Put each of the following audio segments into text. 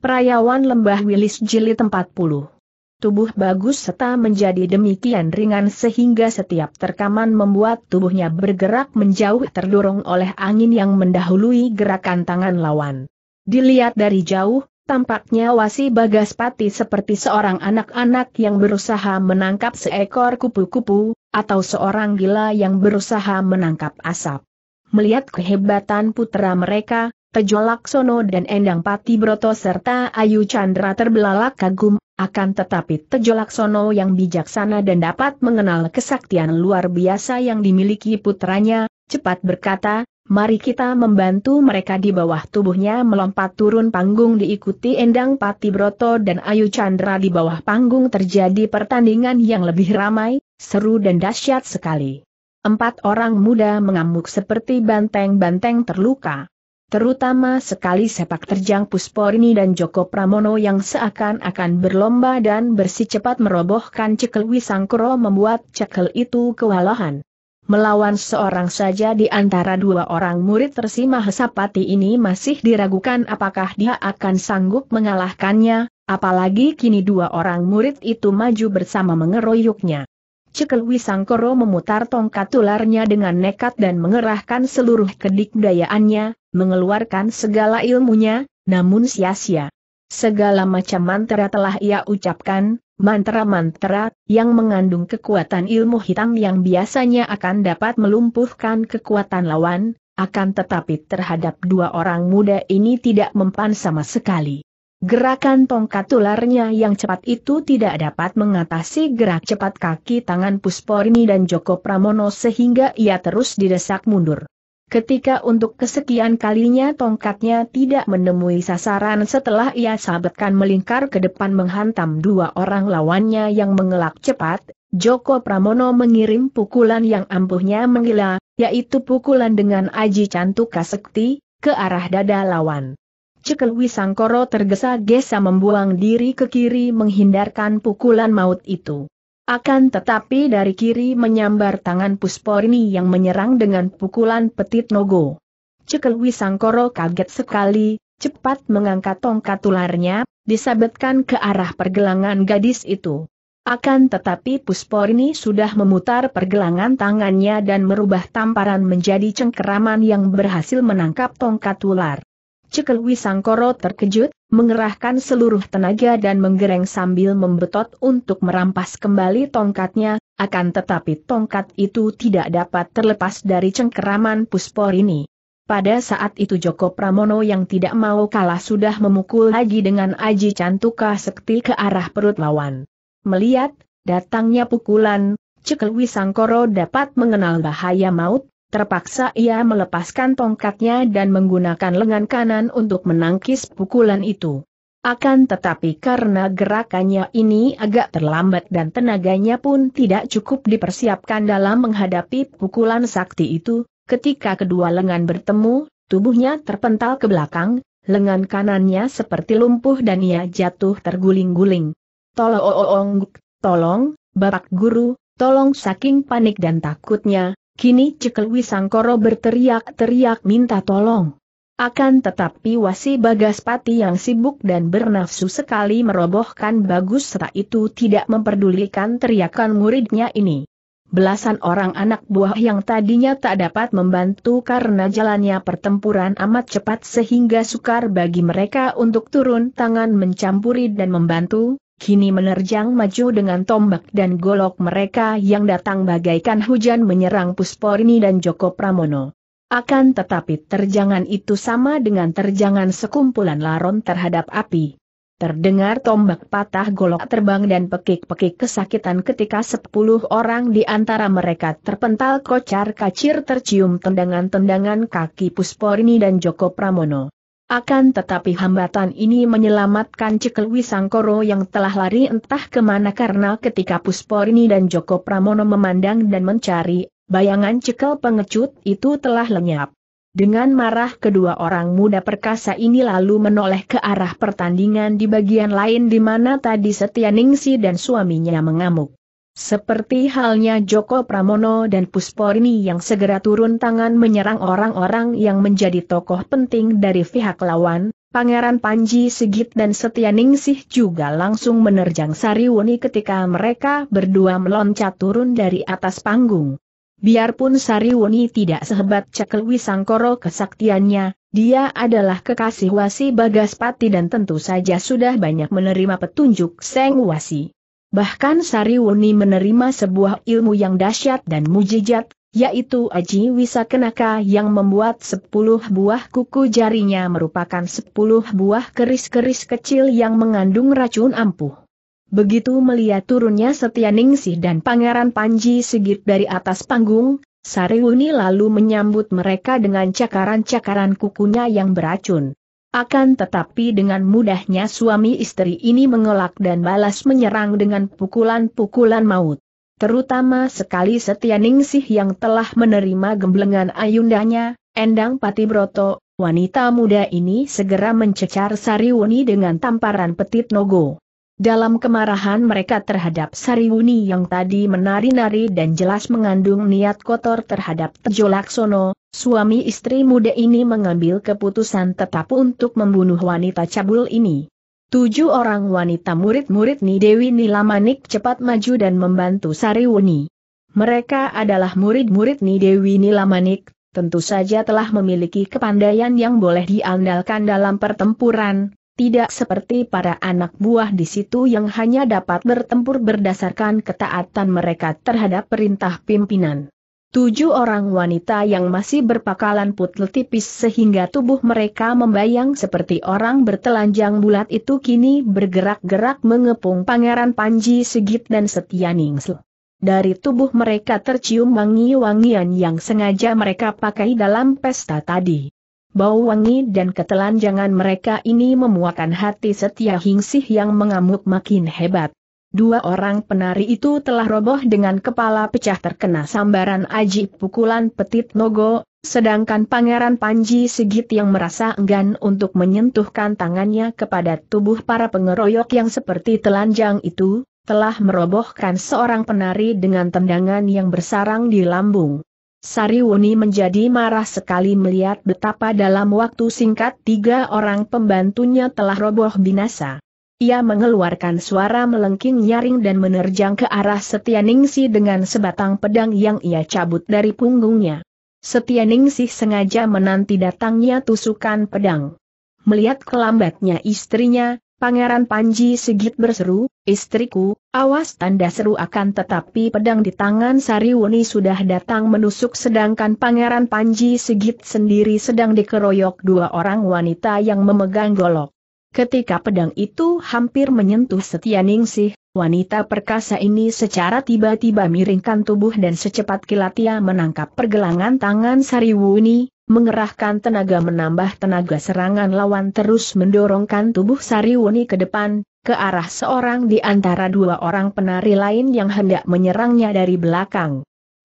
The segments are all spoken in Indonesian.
Perayawan Lembah Wilis Jili 40 Tubuh bagus serta menjadi demikian ringan sehingga setiap terkaman membuat tubuhnya bergerak menjauh terdorong oleh angin yang mendahului gerakan tangan lawan. Dilihat dari jauh, tampaknya Wasi Bagaspati seperti seorang anak-anak yang berusaha menangkap seekor kupu-kupu, atau seorang gila yang berusaha menangkap asap. Melihat kehebatan putra mereka, Tejo Laksono dan Endang Pati Broto serta Ayu Chandra terbelalak kagum, akan tetapi Tejo Laksono yang bijaksana dan dapat mengenal kesaktian luar biasa yang dimiliki putranya, cepat berkata, mari kita membantu mereka di bawah tubuhnya melompat turun panggung diikuti Endang Pati Broto dan Ayu Chandra di bawah panggung terjadi pertandingan yang lebih ramai, seru dan dahsyat sekali. Empat orang muda mengamuk seperti banteng-banteng terluka terutama sekali sepak terjang Pusporini dan Joko Pramono yang seakan-akan berlomba dan bersih cepat merobohkan cekel Wisangkro membuat cekel itu kewalahan. Melawan seorang saja di antara dua orang murid Resi Mahesapati ini masih diragukan apakah dia akan sanggup mengalahkannya, apalagi kini dua orang murid itu maju bersama mengeroyoknya. Cekel Wisangkoro memutar tongkat tularnya dengan nekat dan mengerahkan seluruh kedikdayaannya, mengeluarkan segala ilmunya, namun sia-sia. Segala macam mantra telah ia ucapkan, mantra-mantra yang mengandung kekuatan ilmu hitam yang biasanya akan dapat melumpuhkan kekuatan lawan, akan tetapi terhadap dua orang muda ini tidak mempan sama sekali. Gerakan tongkat tularnya yang cepat itu tidak dapat mengatasi gerak cepat kaki tangan Pusporni dan Joko Pramono sehingga ia terus didesak mundur. Ketika untuk kesekian kalinya tongkatnya tidak menemui sasaran setelah ia sabetkan melingkar ke depan menghantam dua orang lawannya yang mengelak cepat, Joko Pramono mengirim pukulan yang ampuhnya menggila, yaitu pukulan dengan aji cantuka sekti, ke arah dada lawan. Cekel Wisangkoro tergesa-gesa membuang diri ke kiri menghindarkan pukulan maut itu. Akan tetapi dari kiri menyambar tangan Pusporini yang menyerang dengan pukulan petit nogo. Cekel Wisangkoro kaget sekali, cepat mengangkat tongkat tularnya, disabetkan ke arah pergelangan gadis itu. Akan tetapi Pusporini sudah memutar pergelangan tangannya dan merubah tamparan menjadi cengkeraman yang berhasil menangkap tongkat ular. Cekel Wisangkoro terkejut, mengerahkan seluruh tenaga dan menggereng sambil membetot untuk merampas kembali tongkatnya, akan tetapi tongkat itu tidak dapat terlepas dari cengkeraman puspor ini. Pada saat itu Joko Pramono yang tidak mau kalah sudah memukul lagi dengan Aji Cantuka Sekti ke arah perut lawan. Melihat, datangnya pukulan, Cekelwisangkoro Sangkoro dapat mengenal bahaya maut, Terpaksa ia melepaskan tongkatnya dan menggunakan lengan kanan untuk menangkis pukulan itu. Akan tetapi karena gerakannya ini agak terlambat dan tenaganya pun tidak cukup dipersiapkan dalam menghadapi pukulan sakti itu, ketika kedua lengan bertemu, tubuhnya terpental ke belakang, lengan kanannya seperti lumpuh dan ia jatuh terguling-guling. Tolong, tolong, bapak guru, tolong saking panik dan takutnya, Kini Cekel Wisangkoro berteriak-teriak minta tolong. Akan tetapi wasi Bagaspati yang sibuk dan bernafsu sekali merobohkan bagus serta itu tidak memperdulikan teriakan muridnya ini. Belasan orang anak buah yang tadinya tak dapat membantu karena jalannya pertempuran amat cepat sehingga sukar bagi mereka untuk turun tangan mencampuri dan membantu, kini menerjang maju dengan tombak dan golok mereka yang datang bagaikan hujan menyerang Pusporini dan Joko Pramono. Akan tetapi terjangan itu sama dengan terjangan sekumpulan laron terhadap api. Terdengar tombak patah golok terbang dan pekik-pekik kesakitan ketika sepuluh orang di antara mereka terpental kocar kacir tercium tendangan-tendangan kaki Pusporini dan Joko Pramono. Akan tetapi hambatan ini menyelamatkan Cekel Wisangkoro yang telah lari entah kemana karena ketika Pusporini dan Joko Pramono memandang dan mencari, bayangan Cekel pengecut itu telah lenyap. Dengan marah kedua orang muda perkasa ini lalu menoleh ke arah pertandingan di bagian lain di mana tadi Setia Ningsi dan suaminya mengamuk. Seperti halnya Joko Pramono dan Pusporni yang segera turun tangan menyerang orang-orang yang menjadi tokoh penting dari pihak lawan, Pangeran Panji Sigit dan Setia Ningsih juga langsung menerjang Sariwuni ketika mereka berdua meloncat turun dari atas panggung. Biarpun Sariwuni tidak sehebat Cekelwi Wisangkoro kesaktiannya, dia adalah kekasih Wasi Bagaspati dan tentu saja sudah banyak menerima petunjuk Seng Wasi. Bahkan Sari Sariwuni menerima sebuah ilmu yang dahsyat dan mujijat, yaitu Aji Wisakenaka yang membuat sepuluh buah kuku jarinya merupakan sepuluh buah keris-keris kecil yang mengandung racun ampuh. Begitu melihat turunnya Ningsih dan Pangeran Panji Sigit dari atas panggung, Sari Sariwuni lalu menyambut mereka dengan cakaran-cakaran kukunya yang beracun. Akan tetapi dengan mudahnya suami istri ini mengelak dan balas menyerang dengan pukulan-pukulan maut. Terutama sekali Setia Ningsih yang telah menerima gemblengan ayundanya, Endang Patibroto, wanita muda ini segera mencecar Sariwuni dengan tamparan petit nogo. Dalam kemarahan mereka terhadap Sariwuni yang tadi menari-nari dan jelas mengandung niat kotor terhadap Tejo Laksono, suami istri muda ini mengambil keputusan tetap untuk membunuh wanita cabul ini. Tujuh orang wanita murid-murid Ni Dewi Nilamanik cepat maju dan membantu Sariwuni. Mereka adalah murid-murid Ni Dewi Nilamanik, tentu saja telah memiliki kepandaian yang boleh diandalkan dalam pertempuran, tidak seperti para anak buah di situ yang hanya dapat bertempur berdasarkan ketaatan mereka terhadap perintah pimpinan. Tujuh orang wanita yang masih berpakalan putel tipis sehingga tubuh mereka membayang seperti orang bertelanjang bulat itu kini bergerak-gerak mengepung Pangeran Panji Sigit dan Setianingsel. Dari tubuh mereka tercium wangi-wangian yang sengaja mereka pakai dalam pesta tadi. Bau wangi dan ketelanjangan mereka ini memuakan hati setia hingsih yang mengamuk makin hebat. Dua orang penari itu telah roboh dengan kepala pecah terkena sambaran aji pukulan petit nogo, sedangkan Pangeran Panji Sigit yang merasa enggan untuk menyentuhkan tangannya kepada tubuh para pengeroyok yang seperti telanjang itu, telah merobohkan seorang penari dengan tendangan yang bersarang di lambung. Sariwuni menjadi marah sekali melihat betapa dalam waktu singkat tiga orang pembantunya telah roboh binasa. Ia mengeluarkan suara melengking nyaring dan menerjang ke arah Setianingsih dengan sebatang pedang yang ia cabut dari punggungnya. Setianingsih sengaja menanti datangnya tusukan pedang. Melihat kelambatnya istrinya, Pangeran Panji Sigit berseru, istriku, Awas tanda seru akan tetapi pedang di tangan Sariwuni sudah datang menusuk sedangkan Pangeran Panji Sigit sendiri sedang dikeroyok dua orang wanita yang memegang golok. Ketika pedang itu hampir menyentuh Setianingsih, wanita perkasa ini secara tiba-tiba miringkan tubuh dan secepat kilat ia menangkap pergelangan tangan Sariwuni, mengerahkan tenaga menambah tenaga serangan lawan terus mendorongkan tubuh Sariwuni ke depan, ke arah seorang di antara dua orang penari lain yang hendak menyerangnya dari belakang.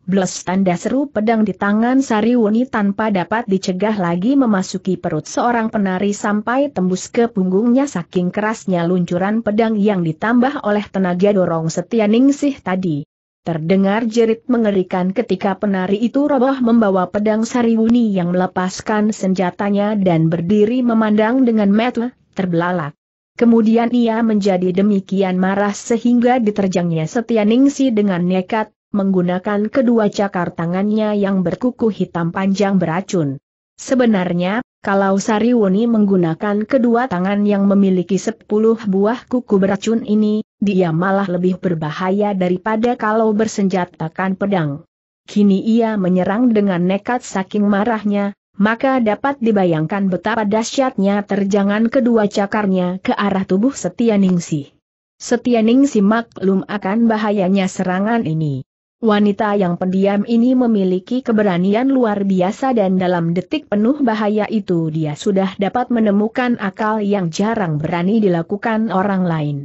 Bles tanda seru pedang di tangan Sariwuni tanpa dapat dicegah lagi memasuki perut seorang penari sampai tembus ke punggungnya saking kerasnya luncuran pedang yang ditambah oleh tenaga dorong setia Ningsih tadi. Terdengar jerit mengerikan ketika penari itu roboh membawa pedang Sariwuni yang melepaskan senjatanya dan berdiri memandang dengan metal terbelalak. Kemudian ia menjadi demikian marah sehingga diterjangnya Setia Ningsi dengan nekat, menggunakan kedua cakar tangannya yang berkuku hitam panjang beracun. Sebenarnya, kalau Sariwoni menggunakan kedua tangan yang memiliki sepuluh buah kuku beracun ini, dia malah lebih berbahaya daripada kalau bersenjatakan pedang. Kini ia menyerang dengan nekat saking marahnya, maka dapat dibayangkan betapa dahsyatnya terjangan kedua cakarnya ke arah tubuh Setia Ningsi. Setia Ningsi maklum akan bahayanya serangan ini. Wanita yang pendiam ini memiliki keberanian luar biasa dan dalam detik penuh bahaya itu dia sudah dapat menemukan akal yang jarang berani dilakukan orang lain.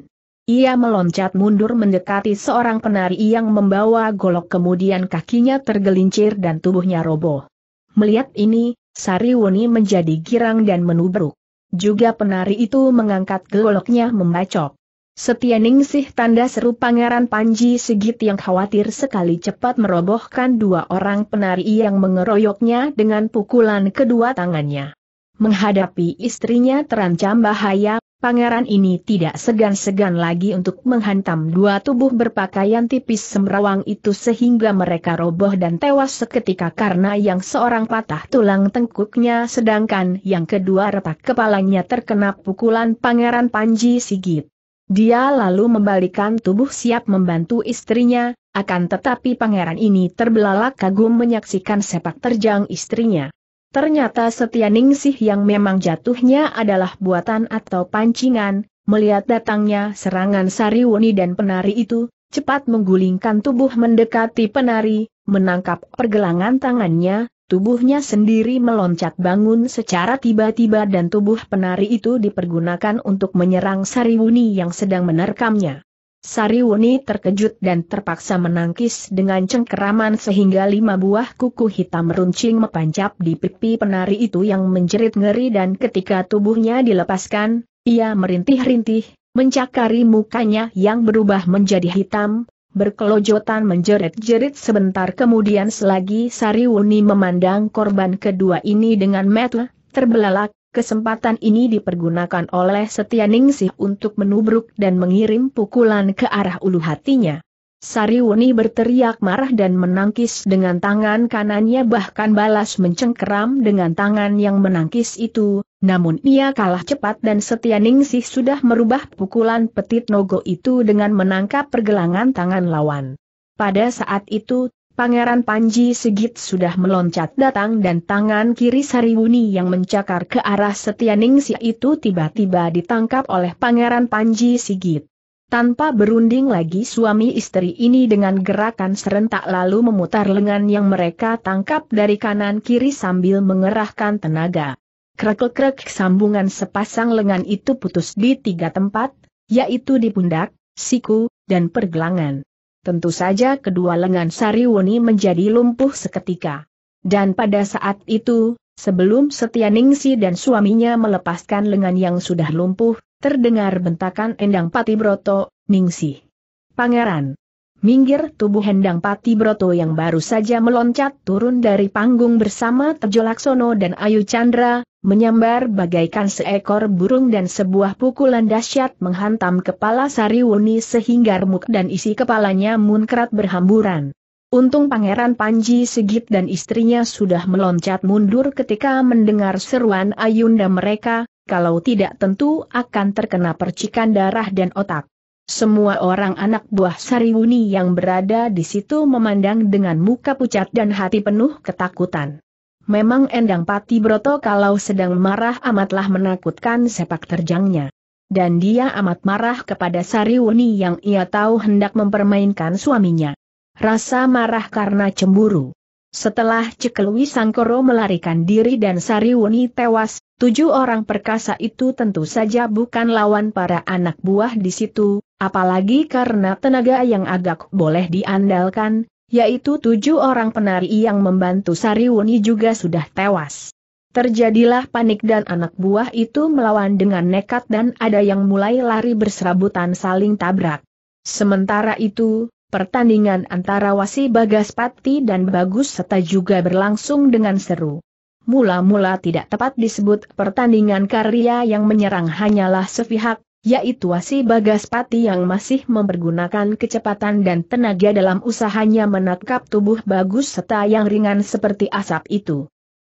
Ia meloncat mundur mendekati seorang penari yang membawa golok kemudian kakinya tergelincir dan tubuhnya roboh. Melihat ini, Sariwuni menjadi girang dan menubruk. Juga penari itu mengangkat goloknya membacok. Setia Ningsih tanda seru pangeran Panji Sigit yang khawatir sekali cepat merobohkan dua orang penari yang mengeroyoknya dengan pukulan kedua tangannya. Menghadapi istrinya terancam bahaya pangeran ini tidak segan-segan lagi untuk menghantam dua tubuh berpakaian tipis semrawang itu sehingga mereka roboh dan tewas seketika karena yang seorang patah tulang tengkuknya sedangkan yang kedua retak kepalanya terkena pukulan pangeran Panji Sigit. Dia lalu membalikan tubuh siap membantu istrinya, akan tetapi pangeran ini terbelalak kagum menyaksikan sepak terjang istrinya. Ternyata Ningsih yang memang jatuhnya adalah buatan atau pancingan, melihat datangnya serangan Sariwuni dan penari itu, cepat menggulingkan tubuh mendekati penari, menangkap pergelangan tangannya, tubuhnya sendiri meloncat bangun secara tiba-tiba dan tubuh penari itu dipergunakan untuk menyerang Sariwuni yang sedang menerkamnya. Sariwuni terkejut dan terpaksa menangkis dengan cengkeraman sehingga lima buah kuku hitam runcing mepancap di pipi penari itu yang menjerit ngeri dan ketika tubuhnya dilepaskan, ia merintih-rintih, mencakari mukanya yang berubah menjadi hitam, berkelojotan menjerit-jerit sebentar kemudian selagi Sariwuni memandang korban kedua ini dengan mata terbelalak, Kesempatan ini dipergunakan oleh Setia Ningsih untuk menubruk dan mengirim pukulan ke arah ulu hatinya. Sariwuni berteriak marah dan menangkis dengan tangan kanannya bahkan balas mencengkeram dengan tangan yang menangkis itu, namun ia kalah cepat dan Setia Ningsih sudah merubah pukulan petit nogo itu dengan menangkap pergelangan tangan lawan. Pada saat itu, Pangeran Panji Sigit sudah meloncat datang dan tangan kiri Sariwuni yang mencakar ke arah Setianingsi itu tiba-tiba ditangkap oleh Pangeran Panji Sigit. Tanpa berunding lagi suami istri ini dengan gerakan serentak lalu memutar lengan yang mereka tangkap dari kanan kiri sambil mengerahkan tenaga. Krek-krek sambungan sepasang lengan itu putus di tiga tempat, yaitu di pundak, siku, dan pergelangan. Tentu saja kedua lengan Sariwuni menjadi lumpuh seketika. Dan pada saat itu, sebelum Ningsi dan suaminya melepaskan lengan yang sudah lumpuh, terdengar bentakan Endang Patibroto, Ningsi, Pangeran, Minggir tubuh Hendang Pati Broto yang baru saja meloncat turun dari panggung bersama Tejo Laksono dan Ayu Chandra, menyambar bagaikan seekor burung dan sebuah pukulan dahsyat menghantam kepala Sariwuni sehingga remuk dan isi kepalanya munkrat berhamburan. Untung Pangeran Panji Sigit dan istrinya sudah meloncat mundur ketika mendengar seruan ayunda mereka, kalau tidak tentu akan terkena percikan darah dan otak. Semua orang anak buah Sariwuni yang berada di situ memandang dengan muka pucat dan hati penuh ketakutan. Memang Endang Pati Broto kalau sedang marah amatlah menakutkan sepak terjangnya. Dan dia amat marah kepada Sariwuni yang ia tahu hendak mempermainkan suaminya. Rasa marah karena cemburu. Setelah Cekelwi Sangkoro melarikan diri dan Sariwuni tewas, Tujuh orang perkasa itu tentu saja bukan lawan para anak buah di situ, apalagi karena tenaga yang agak boleh diandalkan, yaitu tujuh orang penari yang membantu Sariwuni juga sudah tewas. Terjadilah panik dan anak buah itu melawan dengan nekat dan ada yang mulai lari berserabutan saling tabrak. Sementara itu, pertandingan antara Wasi Bagaspati dan Bagus Seta juga berlangsung dengan seru mula-mula tidak tepat disebut pertandingan karya yang menyerang hanyalah sepihak, yaitu Wasi Bagaspati yang masih mempergunakan kecepatan dan tenaga dalam usahanya menangkap tubuh bagus serta yang ringan seperti asap itu.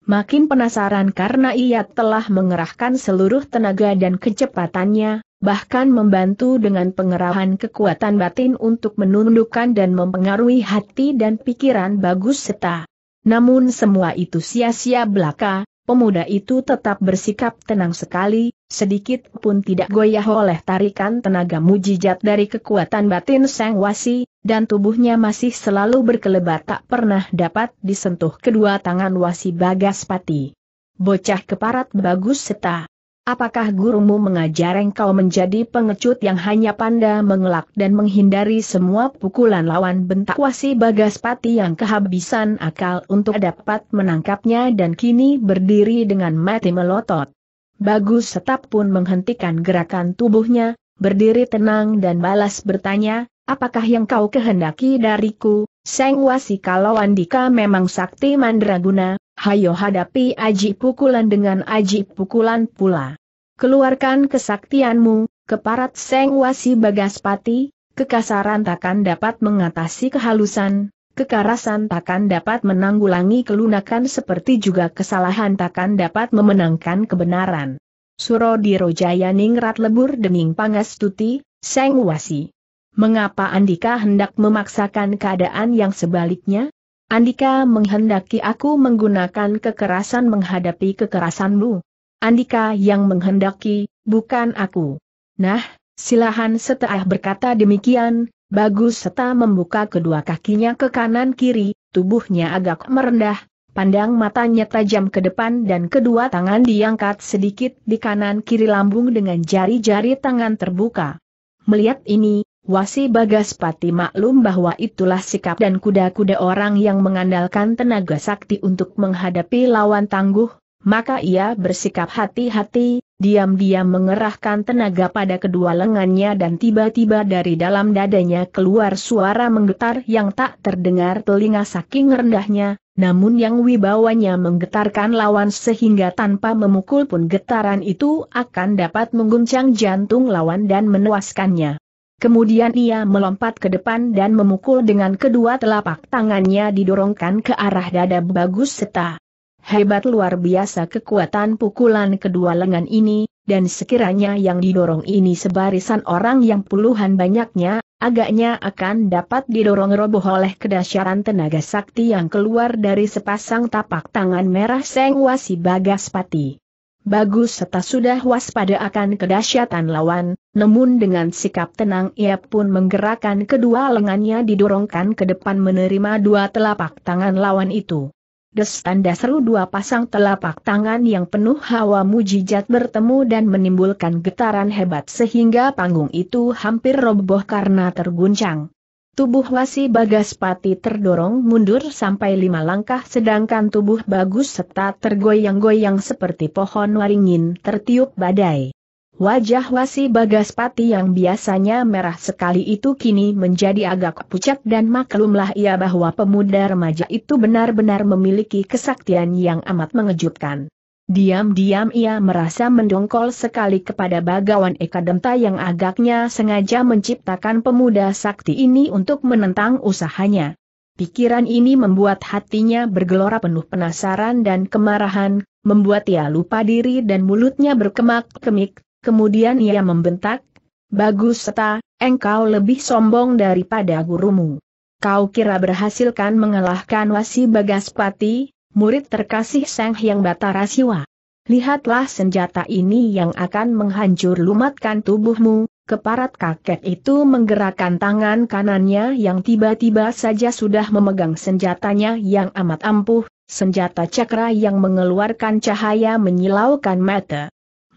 Makin penasaran karena ia telah mengerahkan seluruh tenaga dan kecepatannya, bahkan membantu dengan pengerahan kekuatan batin untuk menundukkan dan mempengaruhi hati dan pikiran bagus serta. Namun semua itu sia-sia belaka, pemuda itu tetap bersikap tenang sekali, sedikit pun tidak goyah oleh tarikan tenaga mujizat dari kekuatan batin Sang Wasi, dan tubuhnya masih selalu berkelebat tak pernah dapat disentuh kedua tangan Wasi Bagaspati. Bocah keparat bagus seta, Apakah gurumu mengajar engkau menjadi pengecut yang hanya panda mengelak dan menghindari semua pukulan lawan bentak wasi Bagaspati yang kehabisan akal untuk dapat menangkapnya dan kini berdiri dengan mati melotot. Bagus Setap pun menghentikan gerakan tubuhnya, berdiri tenang dan balas bertanya, apakah yang kau kehendaki dariku, Seng Wasi kalau Andika memang sakti mandraguna, hayo hadapi aji pukulan dengan aji pukulan pula. Keluarkan kesaktianmu, keparat seng wasi bagaspati, kekasaran takkan dapat mengatasi kehalusan, kekarasan takkan dapat menanggulangi kelunakan seperti juga kesalahan takkan dapat memenangkan kebenaran. Suro Dirojaya ningrat lebur dening pangastuti, seng wasi. Mengapa Andika hendak memaksakan keadaan yang sebaliknya? Andika menghendaki aku menggunakan kekerasan menghadapi kekerasanmu. Andika yang menghendaki, bukan aku. Nah, silahan setelah berkata demikian, Bagus Seta membuka kedua kakinya ke kanan kiri, tubuhnya agak merendah, pandang matanya tajam ke depan dan kedua tangan diangkat sedikit di kanan kiri lambung dengan jari-jari tangan terbuka. Melihat ini, Wasi Bagas Pati maklum bahwa itulah sikap dan kuda-kuda orang yang mengandalkan tenaga sakti untuk menghadapi lawan tangguh, maka ia bersikap hati-hati, diam-diam mengerahkan tenaga pada kedua lengannya dan tiba-tiba dari dalam dadanya keluar suara menggetar yang tak terdengar telinga saking rendahnya, namun yang wibawanya menggetarkan lawan sehingga tanpa memukul pun getaran itu akan dapat mengguncang jantung lawan dan menewaskannya. Kemudian ia melompat ke depan dan memukul dengan kedua telapak tangannya didorongkan ke arah dada bagus seta. Hebat luar biasa kekuatan pukulan kedua lengan ini, dan sekiranya yang didorong ini sebarisan orang yang puluhan banyaknya, agaknya akan dapat didorong roboh oleh kedasyaran tenaga sakti yang keluar dari sepasang tapak tangan merah Seng Wasi Bagaspati bagus serta sudah waspada akan kedahsyatan lawan, namun dengan sikap tenang ia pun menggerakkan kedua lengannya didorongkan ke depan menerima dua telapak tangan lawan itu. Des tanda seru dua pasang telapak tangan yang penuh hawa mujizat bertemu dan menimbulkan getaran hebat sehingga panggung itu hampir roboh karena terguncang. Tubuh Wasi Bagaspati terdorong mundur sampai lima langkah sedangkan tubuh Bagus serta tergoyang-goyang seperti pohon waringin tertiup badai. Wajah Wasi Bagaspati yang biasanya merah sekali itu kini menjadi agak pucat dan maklumlah ia bahwa pemuda remaja itu benar-benar memiliki kesaktian yang amat mengejutkan. Diam-diam ia merasa mendongkol sekali kepada bagawan Ekademta yang agaknya sengaja menciptakan pemuda sakti ini untuk menentang usahanya. Pikiran ini membuat hatinya bergelora penuh penasaran dan kemarahan, membuat ia lupa diri dan mulutnya berkemak-kemik, kemudian ia membentak, Bagus seta, engkau lebih sombong daripada gurumu. Kau kira berhasilkan mengalahkan wasi Bagaspati?" pati, murid terkasih Sang Hyang Batara Siwa. Lihatlah senjata ini yang akan menghancur lumatkan tubuhmu, keparat kakek itu menggerakkan tangan kanannya yang tiba-tiba saja sudah memegang senjatanya yang amat ampuh, senjata cakra yang mengeluarkan cahaya menyilaukan mata.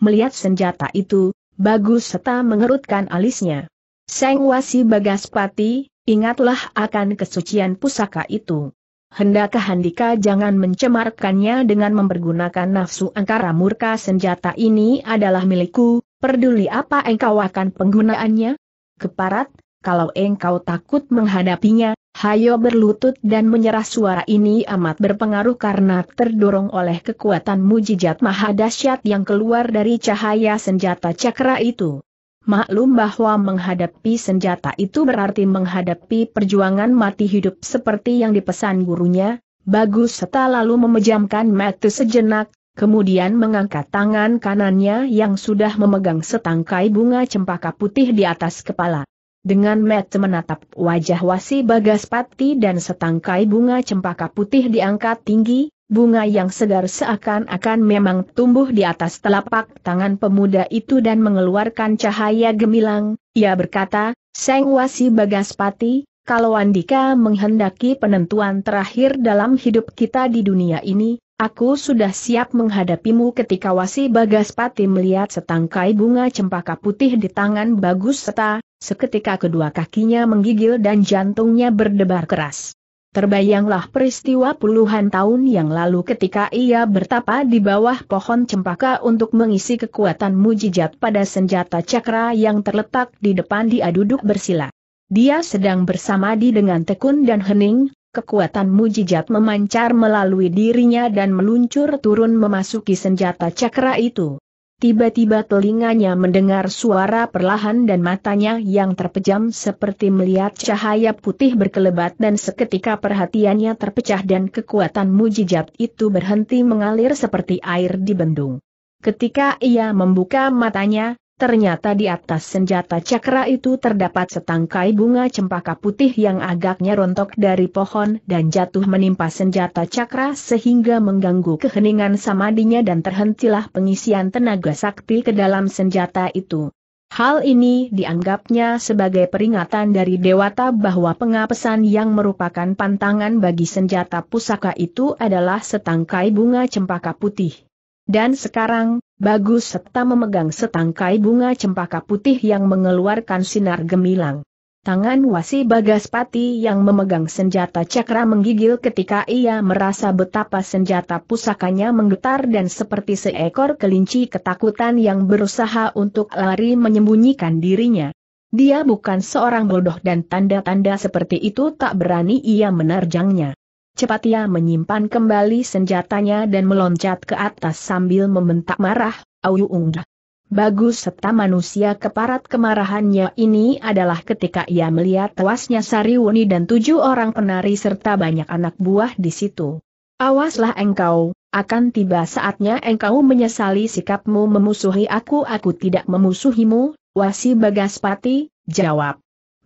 Melihat senjata itu, Bagus serta mengerutkan alisnya. Seng Wasi Bagaspati, ingatlah akan kesucian pusaka itu hendakkah Handika jangan mencemarkannya dengan mempergunakan nafsu angkara murka senjata ini adalah milikku, peduli apa engkau akan penggunaannya? Keparat, kalau engkau takut menghadapinya, hayo berlutut dan menyerah suara ini amat berpengaruh karena terdorong oleh kekuatan mujijat maha dahsyat yang keluar dari cahaya senjata cakra itu. Maklum bahwa menghadapi senjata itu berarti menghadapi perjuangan mati hidup seperti yang dipesan gurunya, Bagus Seta lalu memejamkan mata sejenak, kemudian mengangkat tangan kanannya yang sudah memegang setangkai bunga cempaka putih di atas kepala. Dengan mata menatap wajah Wasi Bagaspati dan setangkai bunga cempaka putih diangkat tinggi, bunga yang segar seakan-akan memang tumbuh di atas telapak tangan pemuda itu dan mengeluarkan cahaya gemilang, ia berkata, Seng Wasi Bagaspati, kalau Andika menghendaki penentuan terakhir dalam hidup kita di dunia ini, aku sudah siap menghadapimu ketika Wasi Bagaspati melihat setangkai bunga cempaka putih di tangan Bagus Seta, seketika kedua kakinya menggigil dan jantungnya berdebar keras. Terbayanglah peristiwa puluhan tahun yang lalu ketika ia bertapa di bawah pohon cempaka untuk mengisi kekuatan mujijat pada senjata cakra yang terletak di depan dia duduk bersila. Dia sedang bersama di dengan tekun dan hening, kekuatan mujijat memancar melalui dirinya dan meluncur turun memasuki senjata cakra itu. Tiba-tiba telinganya mendengar suara perlahan dan matanya yang terpejam seperti melihat cahaya putih berkelebat dan seketika perhatiannya terpecah dan kekuatan mujijat itu berhenti mengalir seperti air di bendung. Ketika ia membuka matanya, Ternyata di atas senjata cakra itu terdapat setangkai bunga cempaka putih yang agaknya rontok dari pohon dan jatuh menimpa senjata cakra sehingga mengganggu keheningan samadinya dan terhentilah pengisian tenaga sakti ke dalam senjata itu. Hal ini dianggapnya sebagai peringatan dari dewata bahwa pengapesan yang merupakan pantangan bagi senjata pusaka itu adalah setangkai bunga cempaka putih. Dan sekarang, bagus serta memegang setangkai bunga cempaka putih yang mengeluarkan sinar gemilang. Tangan wasi Bagaspati yang memegang senjata cakra menggigil ketika ia merasa betapa senjata pusakanya menggetar dan seperti seekor kelinci ketakutan yang berusaha untuk lari menyembunyikan dirinya. Dia bukan seorang bodoh dan tanda-tanda seperti itu tak berani ia menerjangnya. Cepat ia menyimpan kembali senjatanya dan meloncat ke atas sambil membentak marah, Auyu Ungda. Bagus serta manusia keparat kemarahannya ini adalah ketika ia melihat tewasnya Sariwuni dan tujuh orang penari serta banyak anak buah di situ. Awaslah engkau, akan tiba saatnya engkau menyesali sikapmu memusuhi aku aku tidak memusuhimu, wasi Bagaspati, jawab.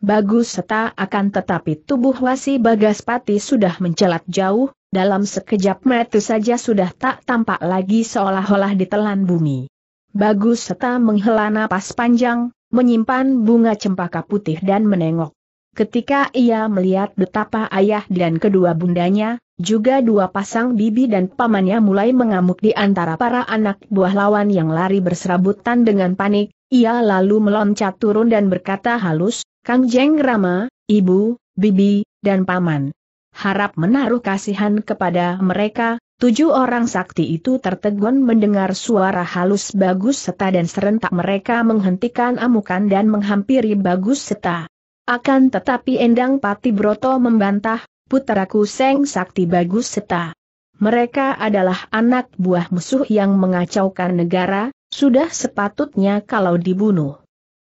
Bagus serta akan tetapi tubuh wasi Bagaspati sudah mencelat jauh, dalam sekejap mata saja sudah tak tampak lagi seolah-olah ditelan bumi. Bagus serta menghela napas panjang, menyimpan bunga cempaka putih dan menengok. Ketika ia melihat betapa ayah dan kedua bundanya, juga dua pasang bibi dan pamannya mulai mengamuk di antara para anak buah lawan yang lari berserabutan dengan panik, ia lalu meloncat turun dan berkata halus, Kang Jeng Rama, Ibu, Bibi, dan Paman. Harap menaruh kasihan kepada mereka, tujuh orang sakti itu tertegun mendengar suara halus Bagus Seta dan serentak mereka menghentikan amukan dan menghampiri Bagus Seta. Akan tetapi Endang Pati Broto membantah, puteraku Seng Sakti Bagus Seta. Mereka adalah anak buah musuh yang mengacaukan negara, sudah sepatutnya kalau dibunuh.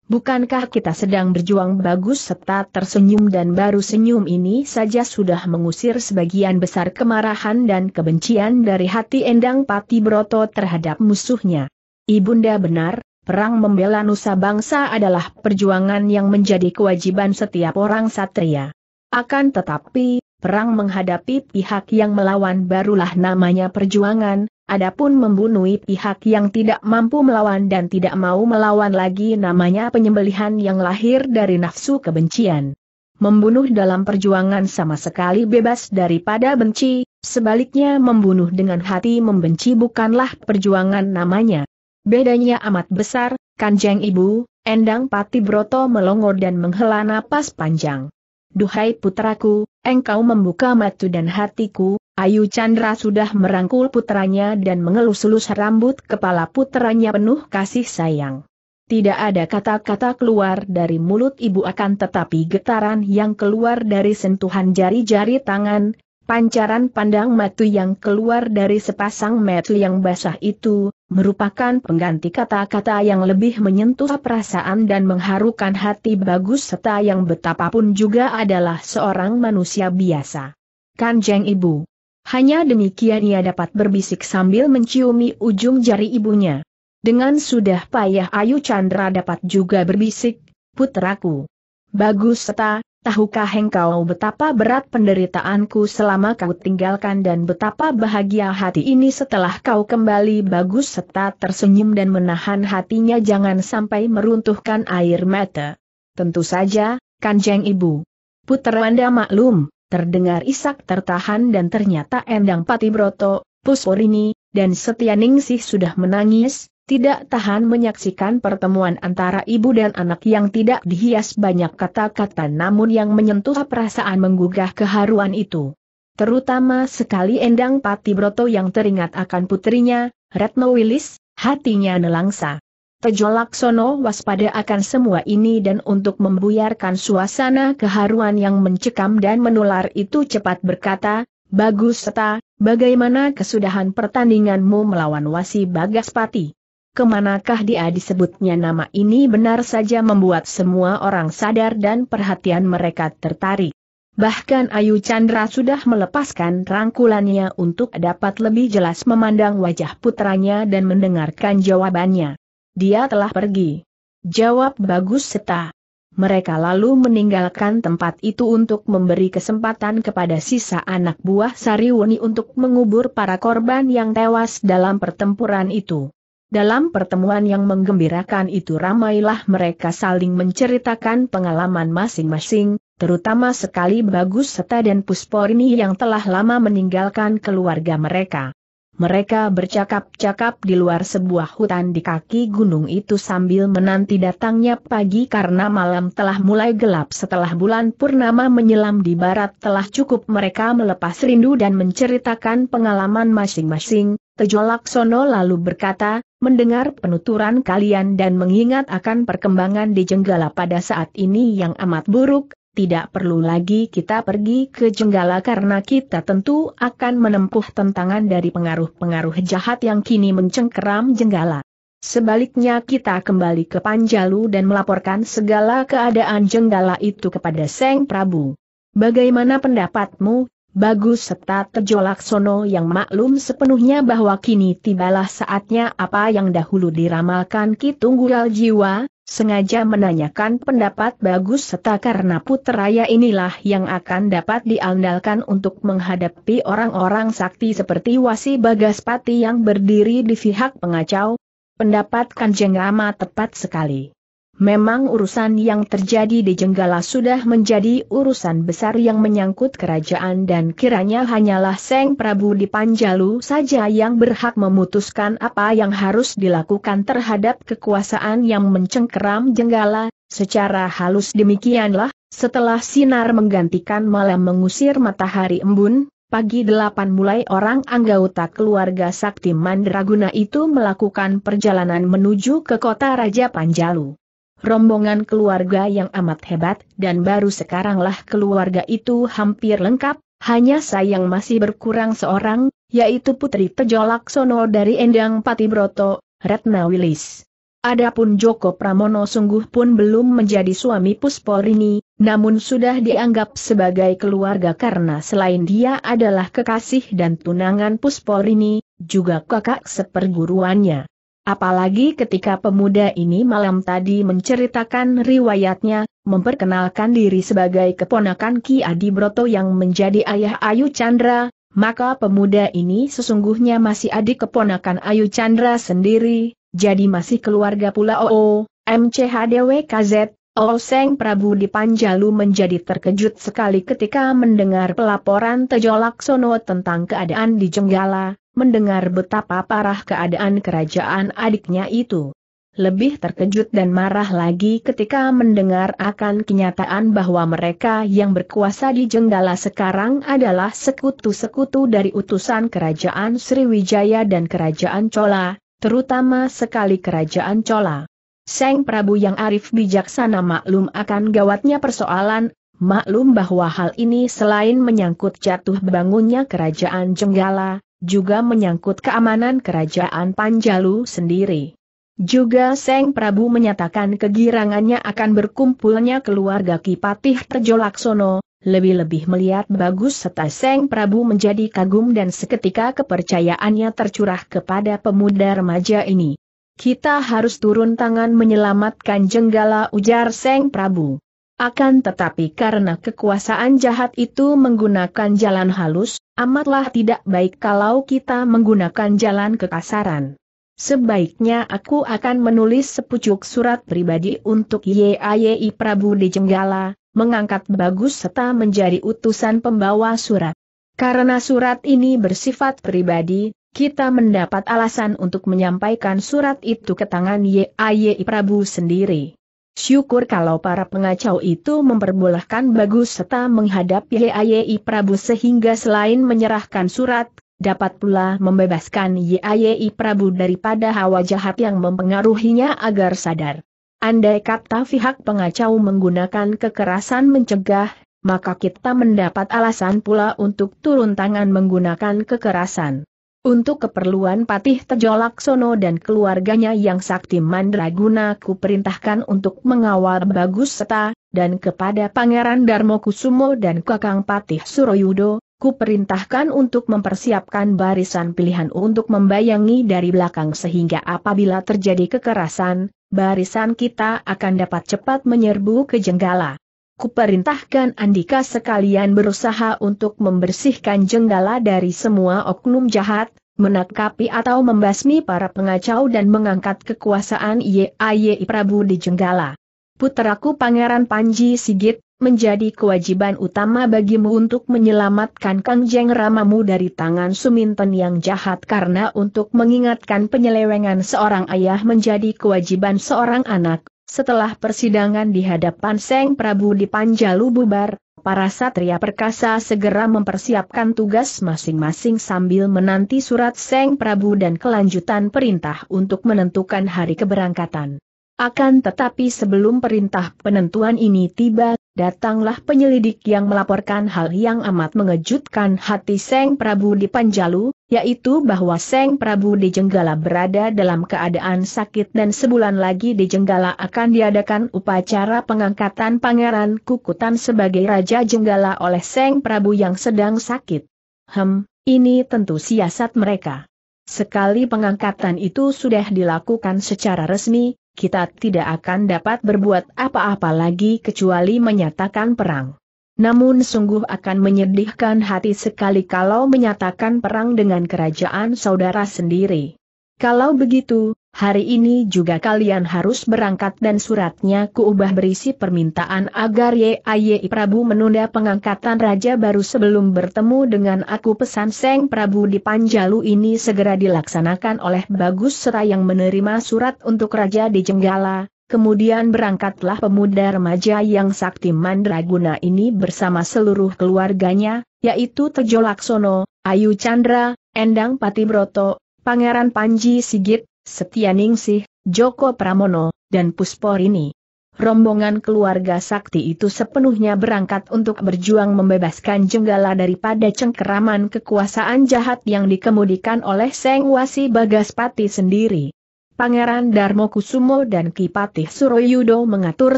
Bukankah kita sedang berjuang bagus serta tersenyum dan baru senyum ini saja sudah mengusir sebagian besar kemarahan dan kebencian dari hati Endang Pati Broto terhadap musuhnya. Ibunda benar, perang membela nusa bangsa adalah perjuangan yang menjadi kewajiban setiap orang satria. Akan tetapi, perang menghadapi pihak yang melawan barulah namanya perjuangan, Adapun membunuh pihak yang tidak mampu melawan dan tidak mau melawan lagi namanya penyembelihan yang lahir dari nafsu kebencian. Membunuh dalam perjuangan sama sekali bebas daripada benci, sebaliknya membunuh dengan hati membenci bukanlah perjuangan namanya. Bedanya amat besar, Kanjeng Ibu, Endang Pati Broto melongor dan menghela napas panjang. Duhai putraku, engkau membuka mata dan hatiku, Ayu Chandra sudah merangkul putranya dan mengelus-elus rambut kepala putranya penuh kasih sayang. Tidak ada kata-kata keluar dari mulut ibu akan tetapi getaran yang keluar dari sentuhan jari-jari tangan, pancaran pandang matu yang keluar dari sepasang mata yang basah itu, merupakan pengganti kata-kata yang lebih menyentuh perasaan dan mengharukan hati bagus serta yang betapapun juga adalah seorang manusia biasa. Kanjeng Ibu hanya demikian ia dapat berbisik sambil menciumi ujung jari ibunya. Dengan sudah payah Ayu Chandra dapat juga berbisik, putraku. Bagus seta, tahukah engkau betapa berat penderitaanku selama kau tinggalkan dan betapa bahagia hati ini setelah kau kembali bagus seta tersenyum dan menahan hatinya jangan sampai meruntuhkan air mata. Tentu saja, kanjeng ibu. Putra anda maklum, terdengar isak tertahan dan ternyata Endang Patibroto, Pusporini, dan Setianingsih sudah menangis, tidak tahan menyaksikan pertemuan antara ibu dan anak yang tidak dihias banyak kata-kata namun yang menyentuh perasaan menggugah keharuan itu. Terutama sekali Endang Patibroto yang teringat akan putrinya, Retno Wilis, hatinya nelangsa. Tejo Laksono waspada akan semua ini dan untuk membuyarkan suasana keharuan yang mencekam dan menular itu cepat berkata, Bagus Seta, bagaimana kesudahan pertandinganmu melawan Wasi Bagaspati? Kemanakah dia disebutnya nama ini benar saja membuat semua orang sadar dan perhatian mereka tertarik. Bahkan Ayu Chandra sudah melepaskan rangkulannya untuk dapat lebih jelas memandang wajah putranya dan mendengarkan jawabannya. Dia telah pergi. Jawab Bagus Seta. Mereka lalu meninggalkan tempat itu untuk memberi kesempatan kepada sisa anak buah Sariwuni untuk mengubur para korban yang tewas dalam pertempuran itu. Dalam pertemuan yang menggembirakan itu ramailah mereka saling menceritakan pengalaman masing-masing, terutama sekali Bagus Seta dan Pusporini yang telah lama meninggalkan keluarga mereka. Mereka bercakap-cakap di luar sebuah hutan di kaki gunung itu sambil menanti datangnya pagi karena malam telah mulai gelap setelah bulan purnama menyelam di barat telah cukup mereka melepas rindu dan menceritakan pengalaman masing-masing. Tejo Laksono lalu berkata, mendengar penuturan kalian dan mengingat akan perkembangan di Jenggala pada saat ini yang amat buruk, tidak perlu lagi kita pergi ke Jenggala karena kita tentu akan menempuh tentangan dari pengaruh-pengaruh jahat yang kini mencengkeram Jenggala. Sebaliknya kita kembali ke Panjalu dan melaporkan segala keadaan Jenggala itu kepada Seng Prabu. Bagaimana pendapatmu, Bagus serta Tejo Laksono yang maklum sepenuhnya bahwa kini tibalah saatnya apa yang dahulu diramalkan Kitunggural Jiwa, sengaja menanyakan pendapat bagus serta karena puteraya inilah yang akan dapat diandalkan untuk menghadapi orang-orang sakti seperti Wasi Bagaspati yang berdiri di pihak pengacau. Pendapat Kanjeng Rama tepat sekali. Memang urusan yang terjadi di Jenggala sudah menjadi urusan besar yang menyangkut kerajaan dan kiranya hanyalah Seng Prabu di Panjalu saja yang berhak memutuskan apa yang harus dilakukan terhadap kekuasaan yang mencengkeram Jenggala, secara halus demikianlah, setelah sinar menggantikan malam mengusir matahari embun, Pagi delapan mulai orang anggota keluarga Sakti Mandraguna itu melakukan perjalanan menuju ke kota Raja Panjalu rombongan keluarga yang amat hebat dan baru sekaranglah keluarga itu hampir lengkap, hanya sayang masih berkurang seorang, yaitu Putri Pejolak Sono dari Endang Patibroto, Retna Wilis. Adapun Joko Pramono sungguh pun belum menjadi suami Pusporini, namun sudah dianggap sebagai keluarga karena selain dia adalah kekasih dan tunangan Pusporini, juga kakak seperguruannya. Apalagi ketika pemuda ini malam tadi menceritakan riwayatnya, memperkenalkan diri sebagai keponakan Ki Adi Broto yang menjadi ayah Ayu Chandra, maka pemuda ini sesungguhnya masih adik keponakan Ayu Chandra sendiri, jadi masih keluarga pula OO, MCHDWKZ, Olseng Prabu di Panjalu menjadi terkejut sekali ketika mendengar pelaporan Tejo Laksono tentang keadaan di Jenggala, mendengar betapa parah keadaan kerajaan adiknya itu. Lebih terkejut dan marah lagi ketika mendengar akan kenyataan bahwa mereka yang berkuasa di Jenggala sekarang adalah sekutu-sekutu dari utusan kerajaan Sriwijaya dan kerajaan Chola, terutama sekali kerajaan Chola. Seng Prabu yang arif bijaksana maklum akan gawatnya persoalan, maklum bahwa hal ini selain menyangkut jatuh bangunnya kerajaan Jenggala, juga menyangkut keamanan kerajaan Panjalu sendiri. Juga Seng Prabu menyatakan kegirangannya akan berkumpulnya keluarga Kipatih Laksono, lebih-lebih melihat bagus serta Seng Prabu menjadi kagum dan seketika kepercayaannya tercurah kepada pemuda remaja ini. Kita harus turun tangan menyelamatkan Jenggala ujar Seng Prabu. Akan tetapi karena kekuasaan jahat itu menggunakan jalan halus, amatlah tidak baik kalau kita menggunakan jalan kekasaran. Sebaiknya aku akan menulis sepucuk surat pribadi untuk YAYI Prabu di Jenggala, mengangkat bagus serta menjadi utusan pembawa surat. Karena surat ini bersifat pribadi, kita mendapat alasan untuk menyampaikan surat itu ke tangan YAYI Prabu sendiri. Syukur kalau para pengacau itu memperbolehkan Bagus serta menghadapi Yayi Prabu sehingga selain menyerahkan surat, dapat pula membebaskan Yayi Prabu daripada hawa jahat yang mempengaruhinya agar sadar. Andai kata pihak pengacau menggunakan kekerasan mencegah, maka kita mendapat alasan pula untuk turun tangan menggunakan kekerasan. Untuk keperluan Patih Tejo Laksono dan keluarganya yang sakti mandraguna ku perintahkan untuk mengawal Bagus Seta, dan kepada Pangeran Darmo Kusumo dan Kakang Patih Suroyudo, ku perintahkan untuk mempersiapkan barisan pilihan untuk membayangi dari belakang sehingga apabila terjadi kekerasan, barisan kita akan dapat cepat menyerbu ke Jenggala kuperintahkan Andika sekalian berusaha untuk membersihkan jenggala dari semua oknum jahat, menakapi atau membasmi para pengacau dan mengangkat kekuasaan YAYI Prabu di jenggala. Puteraku Pangeran Panji Sigit, menjadi kewajiban utama bagimu untuk menyelamatkan Kang Jeng Ramamu dari tangan Suminten yang jahat karena untuk mengingatkan penyelewengan seorang ayah menjadi kewajiban seorang anak, setelah persidangan di hadapan Seng Prabu di Panjalu bubar, para satria perkasa segera mempersiapkan tugas masing-masing sambil menanti surat Seng Prabu dan kelanjutan perintah untuk menentukan hari keberangkatan. Akan tetapi sebelum perintah penentuan ini tiba, Datanglah penyelidik yang melaporkan hal yang amat mengejutkan hati Seng Prabu di Panjalu, yaitu bahwa Seng Prabu di Jenggala berada dalam keadaan sakit dan sebulan lagi di Jenggala akan diadakan upacara pengangkatan Pangeran Kukutan sebagai Raja Jenggala oleh Seng Prabu yang sedang sakit. Hem, ini tentu siasat mereka. Sekali pengangkatan itu sudah dilakukan secara resmi, kita tidak akan dapat berbuat apa-apa lagi kecuali menyatakan perang. Namun sungguh akan menyedihkan hati sekali kalau menyatakan perang dengan kerajaan saudara sendiri. Kalau begitu, hari ini juga kalian harus berangkat dan suratnya kuubah berisi permintaan agar YAYI Prabu menunda pengangkatan raja baru sebelum bertemu dengan aku pesan Seng Prabu di Panjalu ini segera dilaksanakan oleh Bagus Sera yang menerima surat untuk raja di Jenggala. Kemudian berangkatlah pemuda remaja yang sakti mandraguna ini bersama seluruh keluarganya, yaitu Tejo Laksono, Ayu Chandra, Endang Patibroto, Pangeran Panji Sigit, Setia Ningsih, Joko Pramono, dan Pusporini. Rombongan keluarga sakti itu sepenuhnya berangkat untuk berjuang membebaskan Jenggala daripada cengkeraman kekuasaan jahat yang dikemudikan oleh Seng Wasi Bagaspati sendiri. Pangeran Darmo Kusumo dan Kipatih Suroyudo mengatur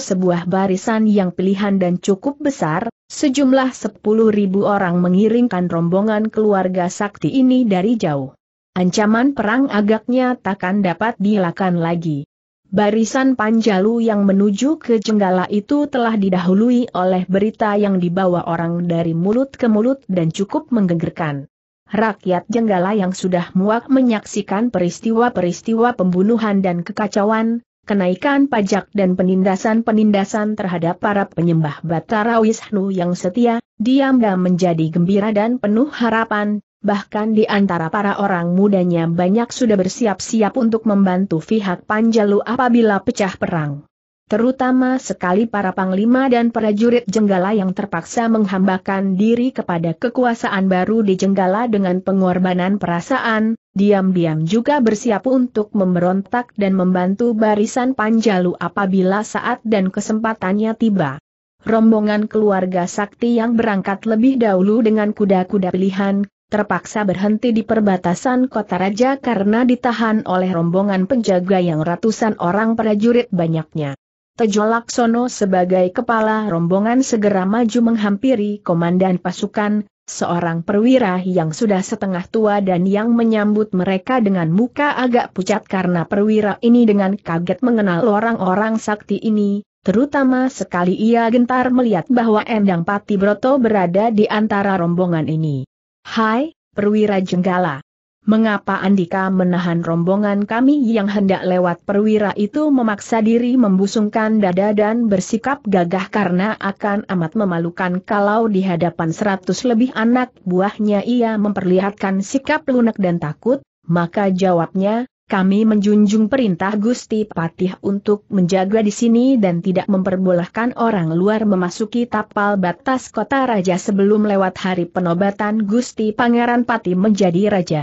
sebuah barisan yang pilihan dan cukup besar, sejumlah 10.000 orang mengiringkan rombongan keluarga sakti ini dari jauh. Ancaman perang agaknya takkan dapat dilakukan lagi. Barisan Panjalu yang menuju ke Jenggala itu telah didahului oleh berita yang dibawa orang dari mulut ke mulut dan cukup menggegerkan. Rakyat Jenggala yang sudah muak menyaksikan peristiwa-peristiwa pembunuhan dan kekacauan, kenaikan pajak dan penindasan-penindasan terhadap para penyembah Batara Wisnu yang setia, diam diam menjadi gembira dan penuh harapan, bahkan di antara para orang mudanya banyak sudah bersiap-siap untuk membantu pihak Panjalu apabila pecah perang. Terutama sekali para panglima dan prajurit Jenggala yang terpaksa menghambakan diri kepada kekuasaan baru di Jenggala dengan pengorbanan perasaan, diam-diam juga bersiap untuk memberontak dan membantu barisan Panjalu apabila saat dan kesempatannya tiba. Rombongan keluarga sakti yang berangkat lebih dahulu dengan kuda-kuda pilihan, terpaksa berhenti di perbatasan kota raja karena ditahan oleh rombongan penjaga yang ratusan orang prajurit banyaknya. Tejo Laksono sebagai kepala rombongan segera maju menghampiri komandan pasukan, seorang perwira yang sudah setengah tua dan yang menyambut mereka dengan muka agak pucat karena perwira ini dengan kaget mengenal orang-orang sakti ini, terutama sekali ia gentar melihat bahwa Endang Pati Broto berada di antara rombongan ini. Hai, perwira jenggala. Mengapa Andika menahan rombongan kami yang hendak lewat perwira itu memaksa diri membusungkan dada dan bersikap gagah karena akan amat memalukan kalau di hadapan seratus lebih anak buahnya ia memperlihatkan sikap lunak dan takut, maka jawabnya, kami menjunjung perintah Gusti Patih untuk menjaga di sini dan tidak memperbolehkan orang luar memasuki tapal batas kota raja sebelum lewat hari penobatan Gusti Pangeran Patih menjadi raja.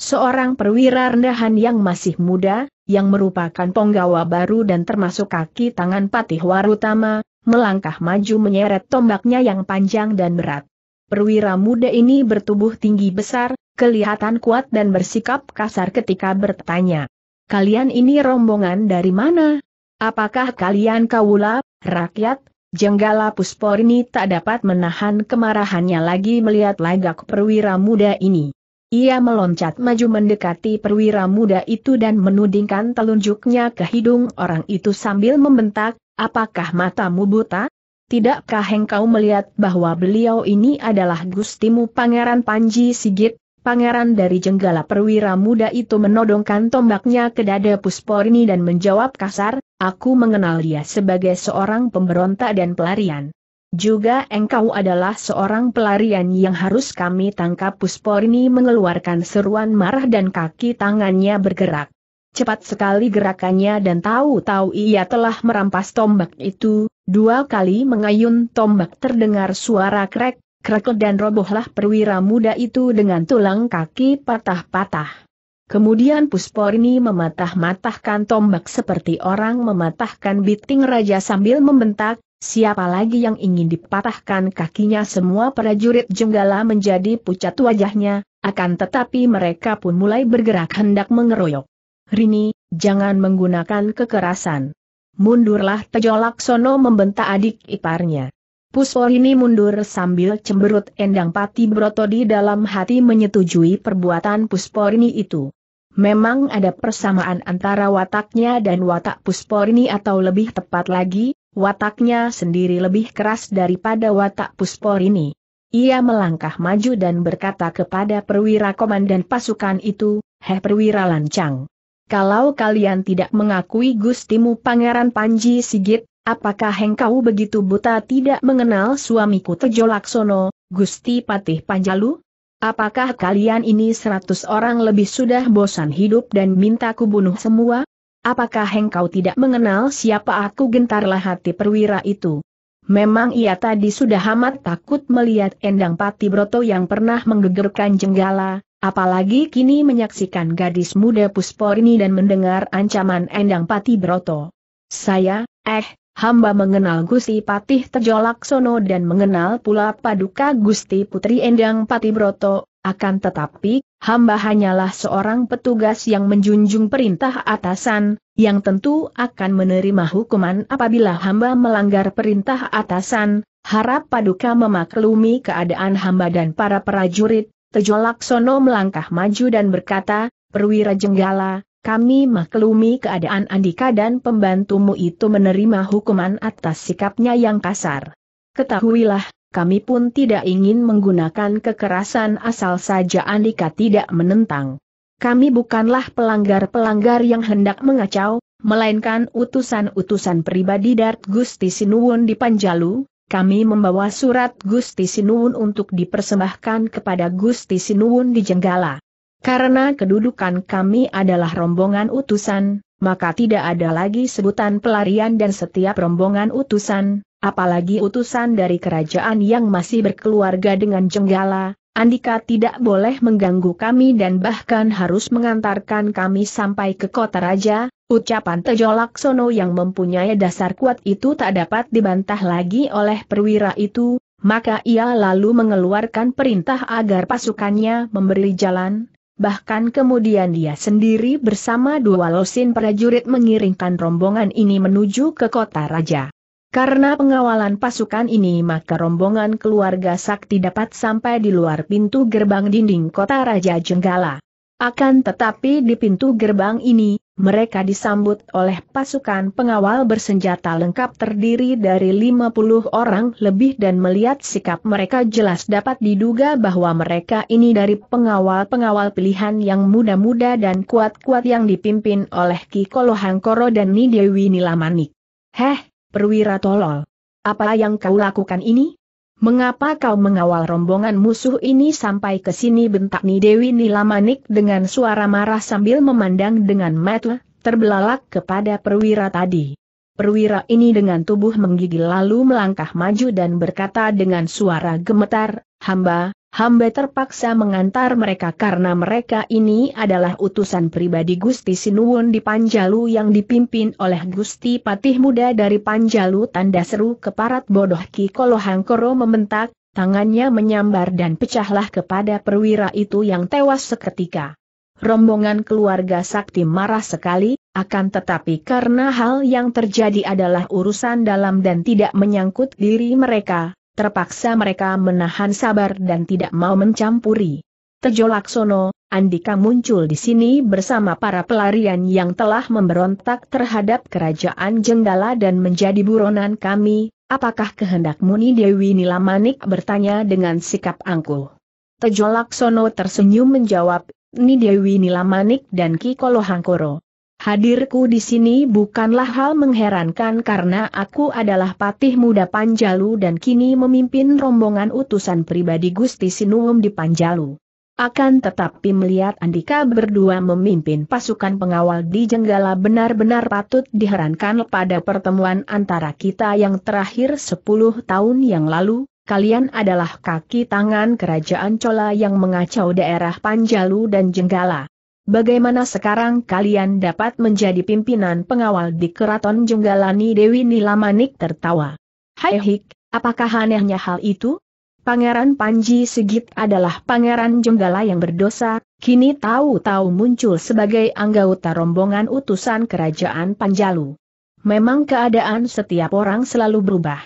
Seorang perwira rendahan yang masih muda, yang merupakan penggawa baru dan termasuk kaki tangan Patih Warutama, melangkah maju menyeret tombaknya yang panjang dan berat. Perwira muda ini bertubuh tinggi besar, kelihatan kuat dan bersikap kasar ketika bertanya. Kalian ini rombongan dari mana? Apakah kalian kawula, rakyat? Jenggala Pusporni tak dapat menahan kemarahannya lagi melihat lagak perwira muda ini. Ia meloncat maju mendekati perwira muda itu dan menudingkan telunjuknya ke hidung orang itu sambil membentak, apakah matamu buta? Tidakkah engkau melihat bahwa beliau ini adalah Gustimu Pangeran Panji Sigit, pangeran dari jenggala perwira muda itu menodongkan tombaknya ke dada Pusporini dan menjawab kasar, aku mengenal dia sebagai seorang pemberontak dan pelarian. Juga engkau adalah seorang pelarian yang harus kami tangkap Pusporini mengeluarkan seruan marah dan kaki tangannya bergerak. Cepat sekali gerakannya dan tahu-tahu ia telah merampas tombak itu, dua kali mengayun tombak terdengar suara krek, Krakot dan robohlah perwira muda itu dengan tulang kaki patah-patah. Kemudian Pusporini mematah-matahkan tombak seperti orang mematahkan biting raja sambil membentak, siapa lagi yang ingin dipatahkan kakinya semua prajurit Jenggala menjadi pucat wajahnya, akan tetapi mereka pun mulai bergerak hendak mengeroyok. Rini, jangan menggunakan kekerasan. Mundurlah Tejolak Sono membentak adik iparnya. Puspor ini mundur sambil cemberut Endang Pati Broto di dalam hati menyetujui perbuatan Pusporini itu. Memang ada persamaan antara wataknya dan watak Pusporini atau lebih tepat lagi, wataknya sendiri lebih keras daripada watak Pusporini. Ia melangkah maju dan berkata kepada perwira komandan pasukan itu, Heh perwira lancang. Kalau kalian tidak mengakui Gustimu Pangeran Panji Sigit, Apakah engkau begitu buta tidak mengenal suamiku Tejo Laksono, Gusti Patih Panjalu? Apakah kalian ini seratus orang lebih sudah bosan hidup dan minta bunuh semua? Apakah engkau tidak mengenal siapa aku gentarlah hati perwira itu? Memang ia tadi sudah amat takut melihat Endang Pati Broto yang pernah menggegerkan jenggala, apalagi kini menyaksikan gadis muda Pusporni dan mendengar ancaman Endang Pati Broto. Saya, eh, hamba mengenal Gusti Patih Tejo Laksono dan mengenal pula Paduka Gusti Putri Endang Patibroto, akan tetapi, hamba hanyalah seorang petugas yang menjunjung perintah atasan, yang tentu akan menerima hukuman apabila hamba melanggar perintah atasan, harap Paduka memaklumi keadaan hamba dan para prajurit, Tejo Laksono melangkah maju dan berkata, Perwira Jenggala, kami maklumi keadaan Andika dan pembantumu itu menerima hukuman atas sikapnya yang kasar. Ketahuilah, kami pun tidak ingin menggunakan kekerasan asal saja Andika tidak menentang. Kami bukanlah pelanggar-pelanggar yang hendak mengacau, melainkan utusan-utusan pribadi Dart Gusti Sinuwun di Panjalu, kami membawa surat Gusti Sinuwun untuk dipersembahkan kepada Gusti Sinuwun di Jenggala. Karena kedudukan kami adalah rombongan utusan, maka tidak ada lagi sebutan pelarian dan setiap rombongan utusan, apalagi utusan dari kerajaan yang masih berkeluarga dengan jenggala, Andika tidak boleh mengganggu kami dan bahkan harus mengantarkan kami sampai ke kota raja, ucapan Tejo Laksono yang mempunyai dasar kuat itu tak dapat dibantah lagi oleh perwira itu, maka ia lalu mengeluarkan perintah agar pasukannya memberi jalan, Bahkan kemudian dia sendiri bersama dua losin prajurit mengiringkan rombongan ini menuju ke kota raja. Karena pengawalan pasukan ini maka rombongan keluarga Sakti dapat sampai di luar pintu gerbang dinding kota Raja Jenggala. Akan tetapi di pintu gerbang ini, mereka disambut oleh pasukan pengawal bersenjata lengkap terdiri dari 50 orang lebih dan melihat sikap mereka jelas dapat diduga bahwa mereka ini dari pengawal-pengawal pilihan yang muda-muda dan kuat-kuat yang dipimpin oleh Ki Kolohangkoro dan Nidewi Nilamanik. Heh, perwira tolol. Apa yang kau lakukan ini? Mengapa kau mengawal rombongan musuh ini sampai ke sini bentak Ni Dewi Nilamanik dengan suara marah sambil memandang dengan mata terbelalak kepada perwira tadi. Perwira ini dengan tubuh menggigil lalu melangkah maju dan berkata dengan suara gemetar, hamba, hamba terpaksa mengantar mereka karena mereka ini adalah utusan pribadi Gusti Sinuwun di Panjalu yang dipimpin oleh Gusti Patih Muda dari Panjalu tanda seru keparat bodoh Ki Kolohangkoro membentak, tangannya menyambar dan pecahlah kepada perwira itu yang tewas seketika. Rombongan keluarga sakti marah sekali, akan tetapi karena hal yang terjadi adalah urusan dalam dan tidak menyangkut diri mereka, Terpaksa mereka menahan sabar dan tidak mau mencampuri. Tejo Laksono, Andika muncul di sini bersama para pelarian yang telah memberontak terhadap kerajaan Jenggala dan menjadi buronan kami, apakah kehendak Muni Dewi Nilamanik bertanya dengan sikap angkuh. Tejo Laksono tersenyum menjawab, Ni Dewi Nilamanik dan Ki Hangkoro. Hadirku di sini bukanlah hal mengherankan karena aku adalah patih muda Panjalu dan kini memimpin rombongan utusan pribadi Gusti Sinuum di Panjalu. Akan tetapi melihat Andika berdua memimpin pasukan pengawal di Jenggala benar-benar patut diherankan pada pertemuan antara kita yang terakhir 10 tahun yang lalu, kalian adalah kaki tangan kerajaan Cola yang mengacau daerah Panjalu dan Jenggala. Bagaimana sekarang kalian dapat menjadi pimpinan pengawal di keraton Jenggalani Dewi Nilamanik tertawa. Hai hik, apakah anehnya hal itu? Pangeran Panji Sigit adalah pangeran Jenggala yang berdosa, kini tahu-tahu muncul sebagai anggota rombongan utusan kerajaan Panjalu. Memang keadaan setiap orang selalu berubah.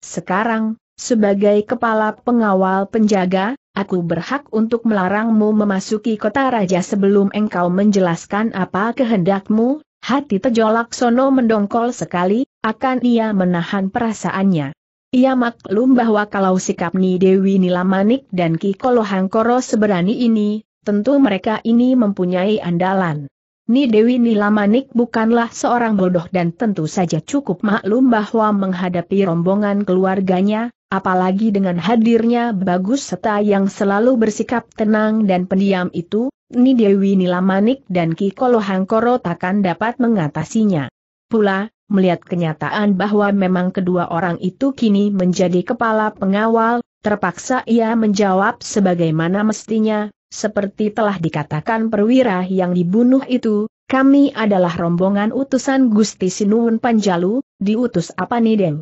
Sekarang, sebagai kepala pengawal penjaga, Aku berhak untuk melarangmu memasuki kota raja sebelum engkau menjelaskan apa kehendakmu, hati tejolak sono mendongkol sekali, akan ia menahan perasaannya. Ia maklum bahwa kalau sikap Ni Dewi Nilamanik dan Kikolohangkoro seberani ini, tentu mereka ini mempunyai andalan. Ni Dewi Nilamanik bukanlah seorang bodoh dan tentu saja cukup maklum bahwa menghadapi rombongan keluarganya, apalagi dengan hadirnya Bagus Seta yang selalu bersikap tenang dan pendiam itu, Ni Dewi Nilamanik dan Ki Kolohangkoro takkan dapat mengatasinya. Pula, melihat kenyataan bahwa memang kedua orang itu kini menjadi kepala pengawal, terpaksa ia menjawab sebagaimana mestinya, seperti telah dikatakan perwira yang dibunuh itu, kami adalah rombongan utusan Gusti Sinuhun Panjalu, diutus apa nih Deng?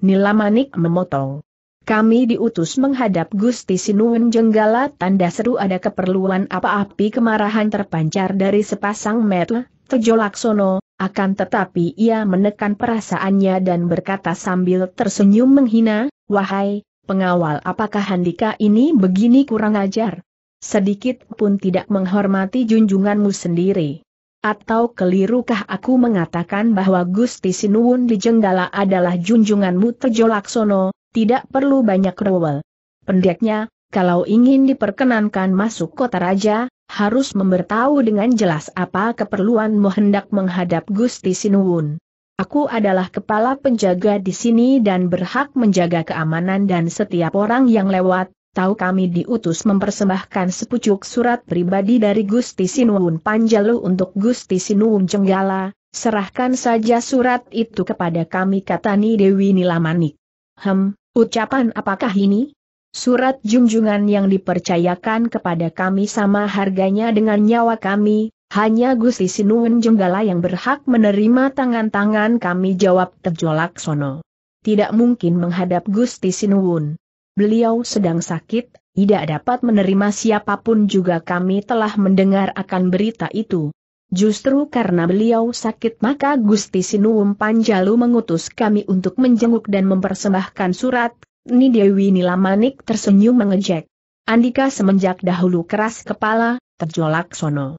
Manik memotong. Kami diutus menghadap Gusti Sinuhun Jenggala tanda seru ada keperluan apa api kemarahan terpancar dari sepasang mata, Tejolaksono, akan tetapi ia menekan perasaannya dan berkata sambil tersenyum menghina, Wahai, pengawal apakah Handika ini begini kurang ajar? sedikit pun tidak menghormati junjunganmu sendiri. Atau kelirukah aku mengatakan bahwa Gusti Sinuwun di Jenggala adalah junjunganmu Laksono, tidak perlu banyak rewel. Pendeknya, kalau ingin diperkenankan masuk kota raja, harus memberitahu dengan jelas apa keperluanmu hendak menghadap Gusti Sinuwun. Aku adalah kepala penjaga di sini dan berhak menjaga keamanan dan setiap orang yang lewat, tahu kami diutus mempersembahkan sepucuk surat pribadi dari Gusti Sinuun Panjalu untuk Gusti Sinuun Jenggala. serahkan saja surat itu kepada kami katani Dewi Nilamanik. Hem, ucapan apakah ini? Surat junjungan yang dipercayakan kepada kami sama harganya dengan nyawa kami, hanya Gusti Sinuun Jenggala yang berhak menerima tangan-tangan kami jawab terjolak Sono. Tidak mungkin menghadap Gusti Sinuun. Beliau sedang sakit, tidak dapat menerima siapapun juga kami telah mendengar akan berita itu. Justru karena beliau sakit maka Gusti Sinuum Panjalu mengutus kami untuk menjenguk dan mempersembahkan surat, Ni Dewi Manik tersenyum mengejek. Andika semenjak dahulu keras kepala, terjolak sono.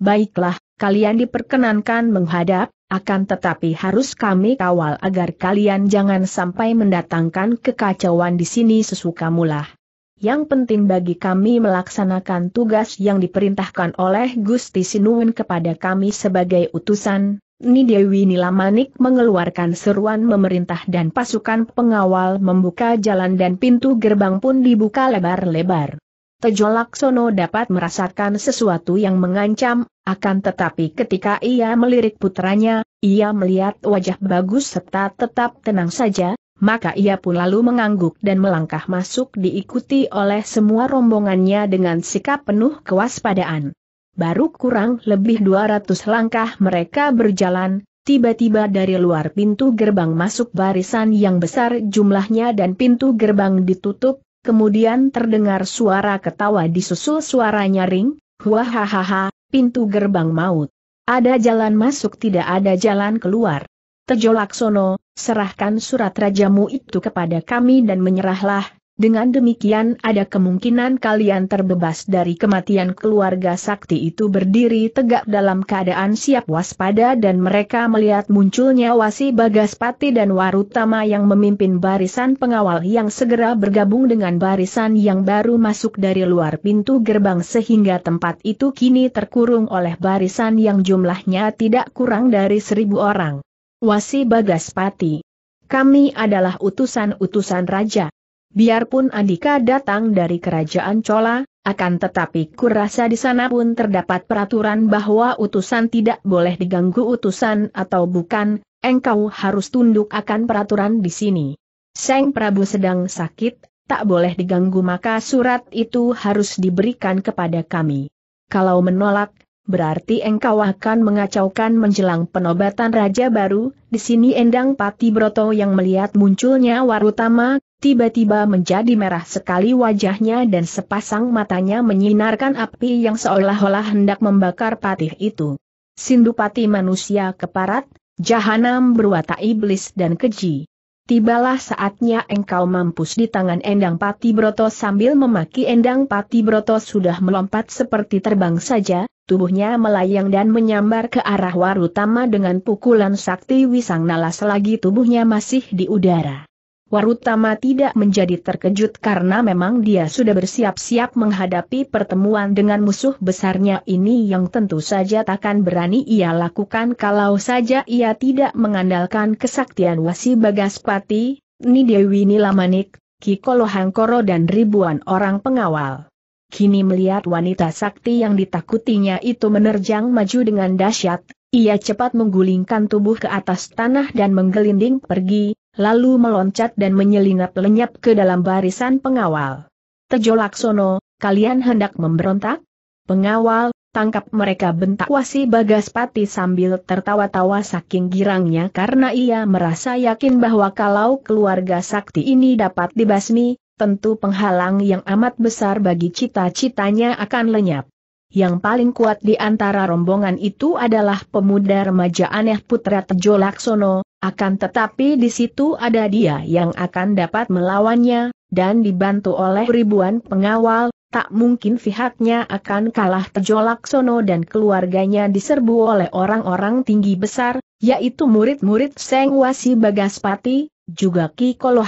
Baiklah, kalian diperkenankan menghadap, akan tetapi harus kami kawal agar kalian jangan sampai mendatangkan kekacauan di sini sesuka mulah. Yang penting bagi kami melaksanakan tugas yang diperintahkan oleh Gusti Sinuun kepada kami sebagai utusan, Ni Dewi Nilamanik mengeluarkan seruan memerintah dan pasukan pengawal membuka jalan dan pintu gerbang pun dibuka lebar-lebar. Tejo Laksono dapat merasakan sesuatu yang mengancam, akan tetapi ketika ia melirik putranya, ia melihat wajah bagus serta tetap tenang saja, maka ia pun lalu mengangguk dan melangkah masuk diikuti oleh semua rombongannya dengan sikap penuh kewaspadaan. Baru kurang lebih 200 langkah mereka berjalan, tiba-tiba dari luar pintu gerbang masuk barisan yang besar jumlahnya dan pintu gerbang ditutup, Kemudian terdengar suara ketawa disusul suara nyaring, Wahahaha, pintu gerbang maut. Ada jalan masuk tidak ada jalan keluar. Tejo Laksono, serahkan surat rajamu itu kepada kami dan menyerahlah, dengan demikian ada kemungkinan kalian terbebas dari kematian keluarga sakti itu berdiri tegak dalam keadaan siap waspada dan mereka melihat munculnya Wasi Bagaspati dan Warutama yang memimpin barisan pengawal yang segera bergabung dengan barisan yang baru masuk dari luar pintu gerbang sehingga tempat itu kini terkurung oleh barisan yang jumlahnya tidak kurang dari seribu orang. Wasi Bagaspati. Kami adalah utusan-utusan raja. Biarpun Andika datang dari kerajaan Cola, akan tetapi kurasa di sana pun terdapat peraturan bahwa utusan tidak boleh diganggu utusan atau bukan, engkau harus tunduk akan peraturan di sini. Seng Prabu sedang sakit, tak boleh diganggu maka surat itu harus diberikan kepada kami. Kalau menolak, berarti engkau akan mengacaukan menjelang penobatan Raja Baru, di sini Endang Pati Broto yang melihat munculnya Warutama, tiba-tiba menjadi merah sekali wajahnya dan sepasang matanya menyinarkan api yang seolah-olah hendak membakar patih itu. Sindupati manusia keparat, jahanam berwata iblis dan keji. Tibalah saatnya engkau mampus di tangan Endang Pati Broto sambil memaki Endang Pati Broto sudah melompat seperti terbang saja, tubuhnya melayang dan menyambar ke arah Warutama dengan pukulan sakti Wisang Nala selagi tubuhnya masih di udara. Warutama tidak menjadi terkejut karena memang dia sudah bersiap-siap menghadapi pertemuan dengan musuh besarnya ini yang tentu saja takkan berani ia lakukan kalau saja ia tidak mengandalkan kesaktian Wasi Bagaspati, Ni Dewi Nilamanik, Kikolohangkoro dan ribuan orang pengawal kini melihat wanita sakti yang ditakutinya itu menerjang maju dengan dahsyat, ia cepat menggulingkan tubuh ke atas tanah dan menggelinding pergi, lalu meloncat dan menyelinap lenyap ke dalam barisan pengawal. Tejo Laksono, kalian hendak memberontak? Pengawal, tangkap mereka bentak wasi bagas pati sambil tertawa-tawa saking girangnya karena ia merasa yakin bahwa kalau keluarga sakti ini dapat dibasmi, tentu penghalang yang amat besar bagi cita-citanya akan lenyap. Yang paling kuat di antara rombongan itu adalah pemuda remaja aneh putra Tejo Laksono, akan tetapi di situ ada dia yang akan dapat melawannya, dan dibantu oleh ribuan pengawal, tak mungkin pihaknya akan kalah Tejo Laksono dan keluarganya diserbu oleh orang-orang tinggi besar, yaitu murid-murid Seng Wasi Bagaspati, juga Ki Koro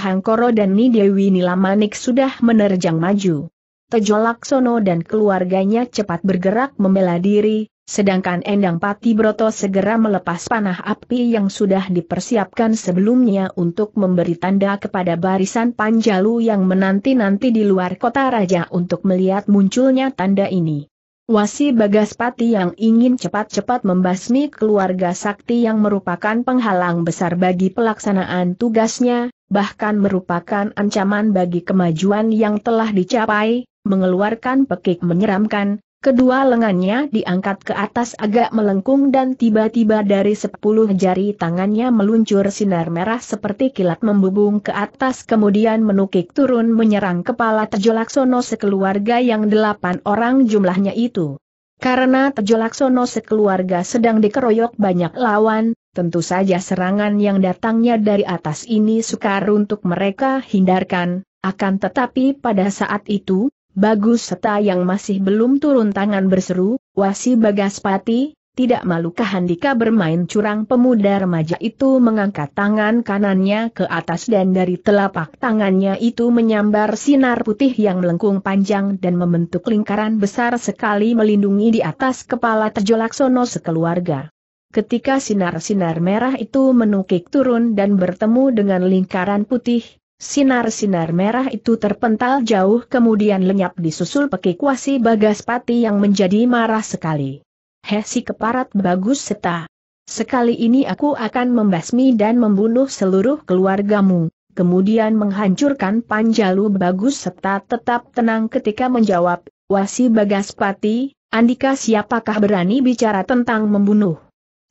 dan Ni Dewi Nilamanik sudah menerjang maju. Tejo Laksono dan keluarganya cepat bergerak membela diri, sedangkan Endang Pati Broto segera melepas panah api yang sudah dipersiapkan sebelumnya untuk memberi tanda kepada barisan Panjalu yang menanti-nanti di luar kota raja untuk melihat munculnya tanda ini. Wasi Bagaspati yang ingin cepat-cepat membasmi keluarga sakti yang merupakan penghalang besar bagi pelaksanaan tugasnya, bahkan merupakan ancaman bagi kemajuan yang telah dicapai, mengeluarkan pekik menyeramkan, Kedua lengannya diangkat ke atas agak melengkung dan tiba-tiba dari sepuluh jari tangannya meluncur sinar merah seperti kilat membubung ke atas kemudian menukik turun menyerang kepala Tejolaksono sekeluarga yang delapan orang jumlahnya itu. Karena Tejolaksono sekeluarga sedang dikeroyok banyak lawan, tentu saja serangan yang datangnya dari atas ini sukar untuk mereka hindarkan, akan tetapi pada saat itu, Bagus serta yang masih belum turun tangan berseru, Wasi Bagaspati, tidak malukah Handika bermain curang pemuda remaja itu mengangkat tangan kanannya ke atas dan dari telapak tangannya itu menyambar sinar putih yang melengkung panjang dan membentuk lingkaran besar sekali melindungi di atas kepala Tejolaksono sekeluarga. Ketika sinar-sinar merah itu menukik turun dan bertemu dengan lingkaran putih, Sinar-sinar merah itu terpental jauh kemudian lenyap disusul pekik wasi Bagaspati yang menjadi marah sekali. si keparat bagus seta. Sekali ini aku akan membasmi dan membunuh seluruh keluargamu, kemudian menghancurkan Panjalu bagus seta tetap tenang ketika menjawab, Wasi Bagaspati, Andika siapakah berani bicara tentang membunuh?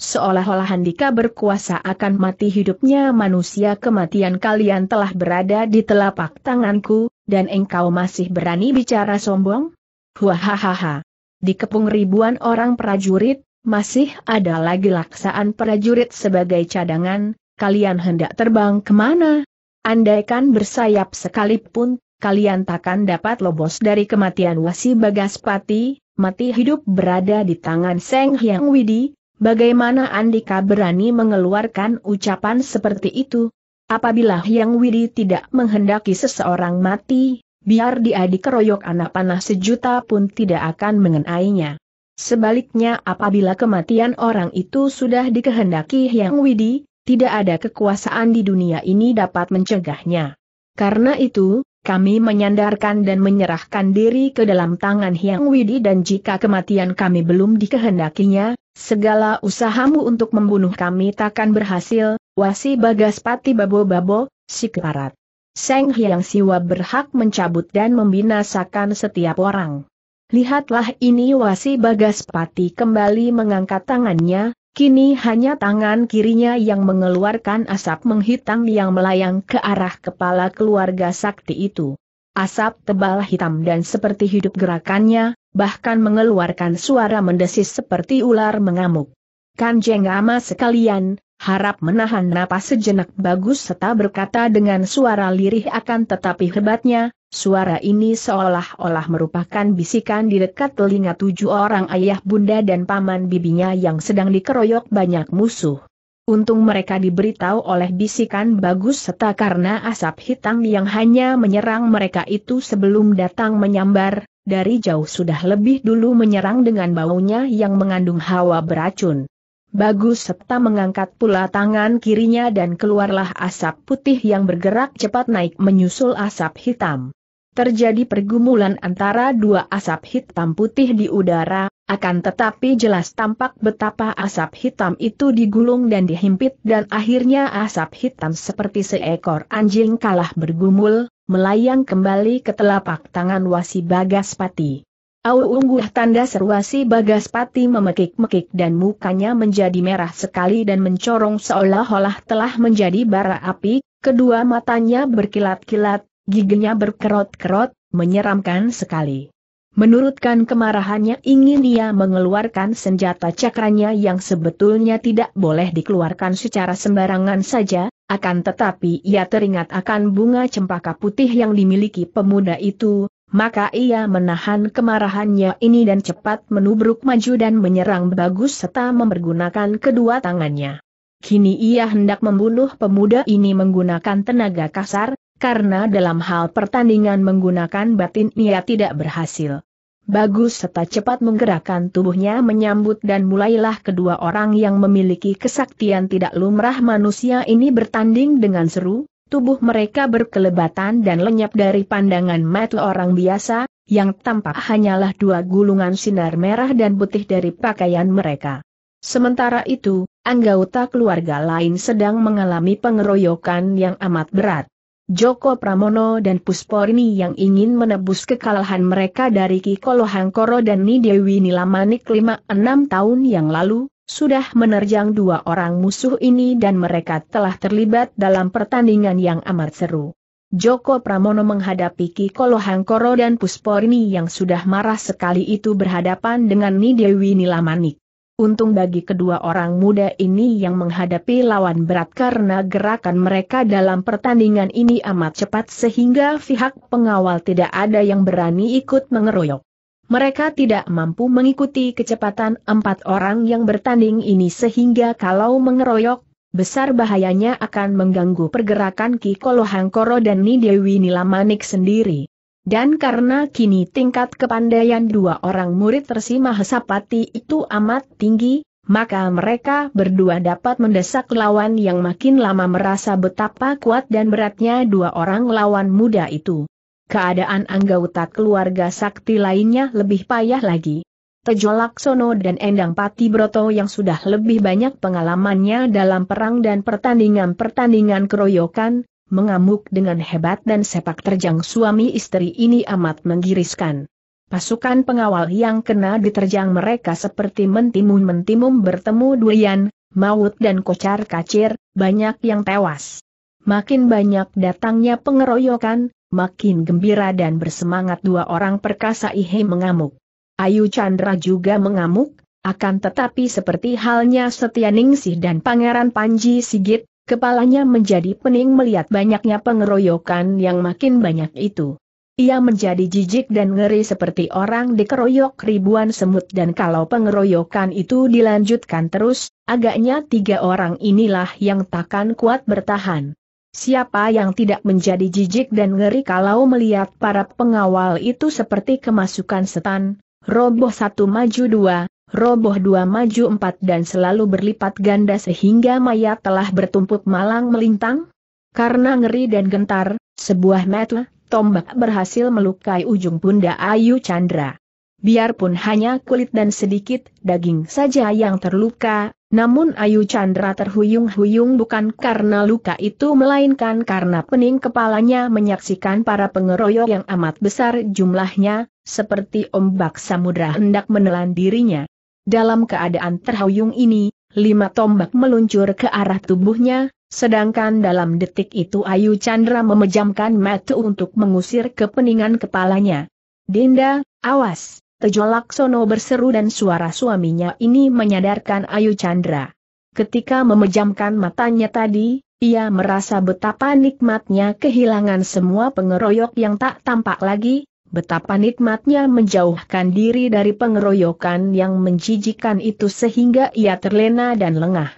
Seolah-olah Handika berkuasa akan mati hidupnya manusia kematian kalian telah berada di telapak tanganku, dan engkau masih berani bicara sombong? hahaha. Dikepung ribuan orang prajurit, masih ada lagi laksaan prajurit sebagai cadangan, kalian hendak terbang kemana? Andaikan bersayap sekalipun, kalian takkan dapat lobos dari kematian wasi Bagaspati. mati hidup berada di tangan Seng Hyang Widi, Bagaimana Andika berani mengeluarkan ucapan seperti itu? Apabila Hyang Widi tidak menghendaki seseorang mati, biar dia dikeroyok anak panah sejuta pun tidak akan mengenainya. Sebaliknya apabila kematian orang itu sudah dikehendaki Hyang Widi, tidak ada kekuasaan di dunia ini dapat mencegahnya. Karena itu, kami menyandarkan dan menyerahkan diri ke dalam tangan Hyang Widi dan jika kematian kami belum dikehendakinya, Segala usahamu untuk membunuh kami takkan berhasil, wasi bagas pati babo-babo, si keparat. Seng Hyang Siwa berhak mencabut dan membinasakan setiap orang. Lihatlah ini wasi bagas pati kembali mengangkat tangannya, Kini hanya tangan kirinya yang mengeluarkan asap menghitam yang melayang ke arah kepala keluarga sakti itu. Asap tebal hitam dan seperti hidup gerakannya, bahkan mengeluarkan suara mendesis seperti ular mengamuk. Kanjeng Ama sekalian, harap menahan napas sejenak bagus serta berkata dengan suara lirih akan tetapi hebatnya, suara ini seolah-olah merupakan bisikan di dekat telinga tujuh orang ayah bunda dan paman bibinya yang sedang dikeroyok banyak musuh. Untung mereka diberitahu oleh bisikan bagus serta karena asap hitam yang hanya menyerang mereka itu sebelum datang menyambar, dari jauh sudah lebih dulu menyerang dengan baunya yang mengandung hawa beracun. Bagus serta mengangkat pula tangan kirinya dan keluarlah asap putih yang bergerak cepat naik menyusul asap hitam. Terjadi pergumulan antara dua asap hitam putih di udara, akan tetapi jelas tampak betapa asap hitam itu digulung dan dihimpit dan akhirnya asap hitam seperti seekor anjing kalah bergumul, melayang kembali ke telapak tangan Wasi Bagaspati. Au ungguh tanda seru Wasi Bagaspati memekik-mekik dan mukanya menjadi merah sekali dan mencorong seolah-olah telah menjadi bara api, kedua matanya berkilat-kilat, giginya berkerot-kerot, menyeramkan sekali. Menurutkan kemarahannya ingin ia mengeluarkan senjata cakranya yang sebetulnya tidak boleh dikeluarkan secara sembarangan saja, akan tetapi ia teringat akan bunga cempaka putih yang dimiliki pemuda itu, maka ia menahan kemarahannya ini dan cepat menubruk maju dan menyerang bagus serta mempergunakan kedua tangannya. Kini ia hendak membunuh pemuda ini menggunakan tenaga kasar, karena dalam hal pertandingan menggunakan batin ia tidak berhasil. Bagus serta cepat menggerakkan tubuhnya menyambut dan mulailah kedua orang yang memiliki kesaktian tidak lumrah manusia ini bertanding dengan seru, tubuh mereka berkelebatan dan lenyap dari pandangan mata orang biasa, yang tampak hanyalah dua gulungan sinar merah dan putih dari pakaian mereka. Sementara itu, anggota keluarga lain sedang mengalami pengeroyokan yang amat berat. Joko Pramono dan Pusporni yang ingin menebus kekalahan mereka dari Kikolo Hangkoro dan Nidewi Nilamanik 5-6 tahun yang lalu, sudah menerjang dua orang musuh ini dan mereka telah terlibat dalam pertandingan yang amat seru. Joko Pramono menghadapi Kikolo Hangkoro dan Pusporni yang sudah marah sekali itu berhadapan dengan Nidewi Nilamanik. Untung bagi kedua orang muda ini yang menghadapi lawan berat karena gerakan mereka dalam pertandingan ini amat cepat sehingga pihak pengawal tidak ada yang berani ikut mengeroyok. Mereka tidak mampu mengikuti kecepatan empat orang yang bertanding ini sehingga kalau mengeroyok, besar bahayanya akan mengganggu pergerakan Ki Kolo Hangkoro dan Nidewi Nilamanik sendiri. Dan karena kini tingkat kepandaian dua orang murid Resi Mahesapati itu amat tinggi, maka mereka berdua dapat mendesak lawan yang makin lama merasa betapa kuat dan beratnya dua orang lawan muda itu. Keadaan anggota keluarga sakti lainnya lebih payah lagi. Tejo Laksono dan Endang Pati Broto yang sudah lebih banyak pengalamannya dalam perang dan pertandingan-pertandingan keroyokan, mengamuk dengan hebat dan sepak terjang suami istri ini amat menggiriskan. Pasukan pengawal yang kena diterjang mereka seperti mentimun-mentimun bertemu durian, maut dan kocar kacir, banyak yang tewas. Makin banyak datangnya pengeroyokan, makin gembira dan bersemangat dua orang perkasa Ihe mengamuk. Ayu Chandra juga mengamuk, akan tetapi seperti halnya Setia Ningsih dan Pangeran Panji Sigit, Kepalanya menjadi pening melihat banyaknya pengeroyokan yang makin banyak itu. Ia menjadi jijik dan ngeri seperti orang dikeroyok ribuan semut dan kalau pengeroyokan itu dilanjutkan terus, agaknya tiga orang inilah yang takkan kuat bertahan. Siapa yang tidak menjadi jijik dan ngeri kalau melihat para pengawal itu seperti kemasukan setan, roboh satu maju dua, roboh dua maju empat dan selalu berlipat ganda sehingga mayat telah bertumpuk malang melintang? Karena ngeri dan gentar, sebuah metu, tombak berhasil melukai ujung bunda Ayu Chandra. Biarpun hanya kulit dan sedikit daging saja yang terluka, namun Ayu Chandra terhuyung-huyung bukan karena luka itu melainkan karena pening kepalanya menyaksikan para pengeroyok yang amat besar jumlahnya, seperti ombak samudra hendak menelan dirinya. Dalam keadaan terhuyung ini, lima tombak meluncur ke arah tubuhnya, sedangkan dalam detik itu Ayu Chandra memejamkan mata untuk mengusir kepeningan kepalanya. Dinda, awas! Tejo Laksono berseru dan suara suaminya ini menyadarkan Ayu Chandra. Ketika memejamkan matanya tadi, ia merasa betapa nikmatnya kehilangan semua pengeroyok yang tak tampak lagi, betapa nikmatnya menjauhkan diri dari pengeroyokan yang menjijikan itu sehingga ia terlena dan lengah.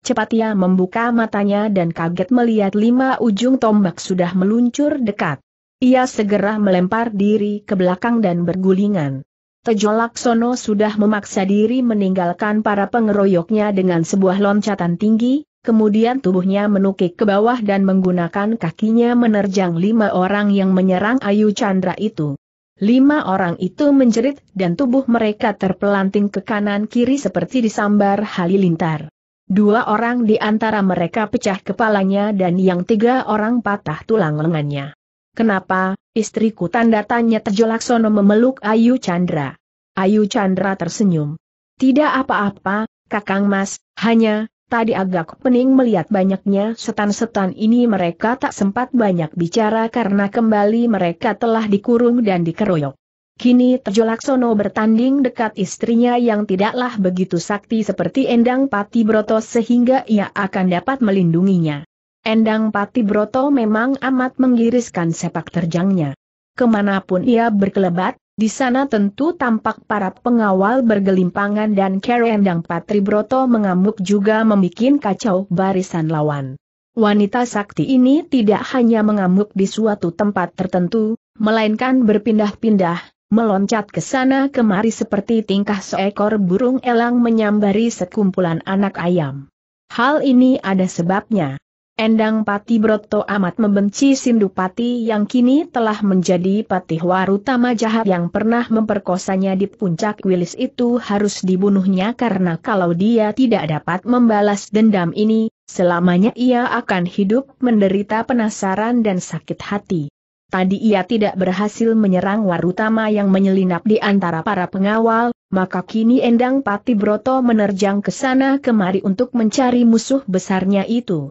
Cepat ia membuka matanya dan kaget melihat lima ujung tombak sudah meluncur dekat. Ia segera melempar diri ke belakang dan bergulingan. Tejo Laksono sudah memaksa diri meninggalkan para pengeroyoknya dengan sebuah loncatan tinggi, kemudian tubuhnya menukik ke bawah dan menggunakan kakinya menerjang lima orang yang menyerang Ayu Chandra itu. Lima orang itu menjerit dan tubuh mereka terpelanting ke kanan-kiri seperti disambar halilintar. Dua orang di antara mereka pecah kepalanya dan yang tiga orang patah tulang lengannya. Kenapa, istriku tanda tanya terjolaksono memeluk Ayu Chandra. Ayu Chandra tersenyum. Tidak apa-apa, Kakang Mas, hanya, Tadi agak pening melihat banyaknya setan-setan ini mereka tak sempat banyak bicara karena kembali mereka telah dikurung dan dikeroyok. Kini terjolak Sono bertanding dekat istrinya yang tidaklah begitu sakti seperti Endang Pati Broto sehingga ia akan dapat melindunginya. Endang Pati Broto memang amat menggiriskan sepak terjangnya. Kemanapun ia berkelebat, di sana tentu tampak para pengawal bergelimpangan dan Kerendang Patribroto mengamuk juga membuat kacau barisan lawan. Wanita sakti ini tidak hanya mengamuk di suatu tempat tertentu, melainkan berpindah-pindah, meloncat ke sana kemari seperti tingkah seekor burung elang menyambari sekumpulan anak ayam. Hal ini ada sebabnya. Endang Pati Broto amat membenci Sindupati yang kini telah menjadi patih warutama jahat yang pernah memperkosanya di puncak wilis itu harus dibunuhnya karena kalau dia tidak dapat membalas dendam ini, selamanya ia akan hidup menderita penasaran dan sakit hati. Tadi ia tidak berhasil menyerang warutama yang menyelinap di antara para pengawal, maka kini Endang Pati Broto menerjang ke sana kemari untuk mencari musuh besarnya itu.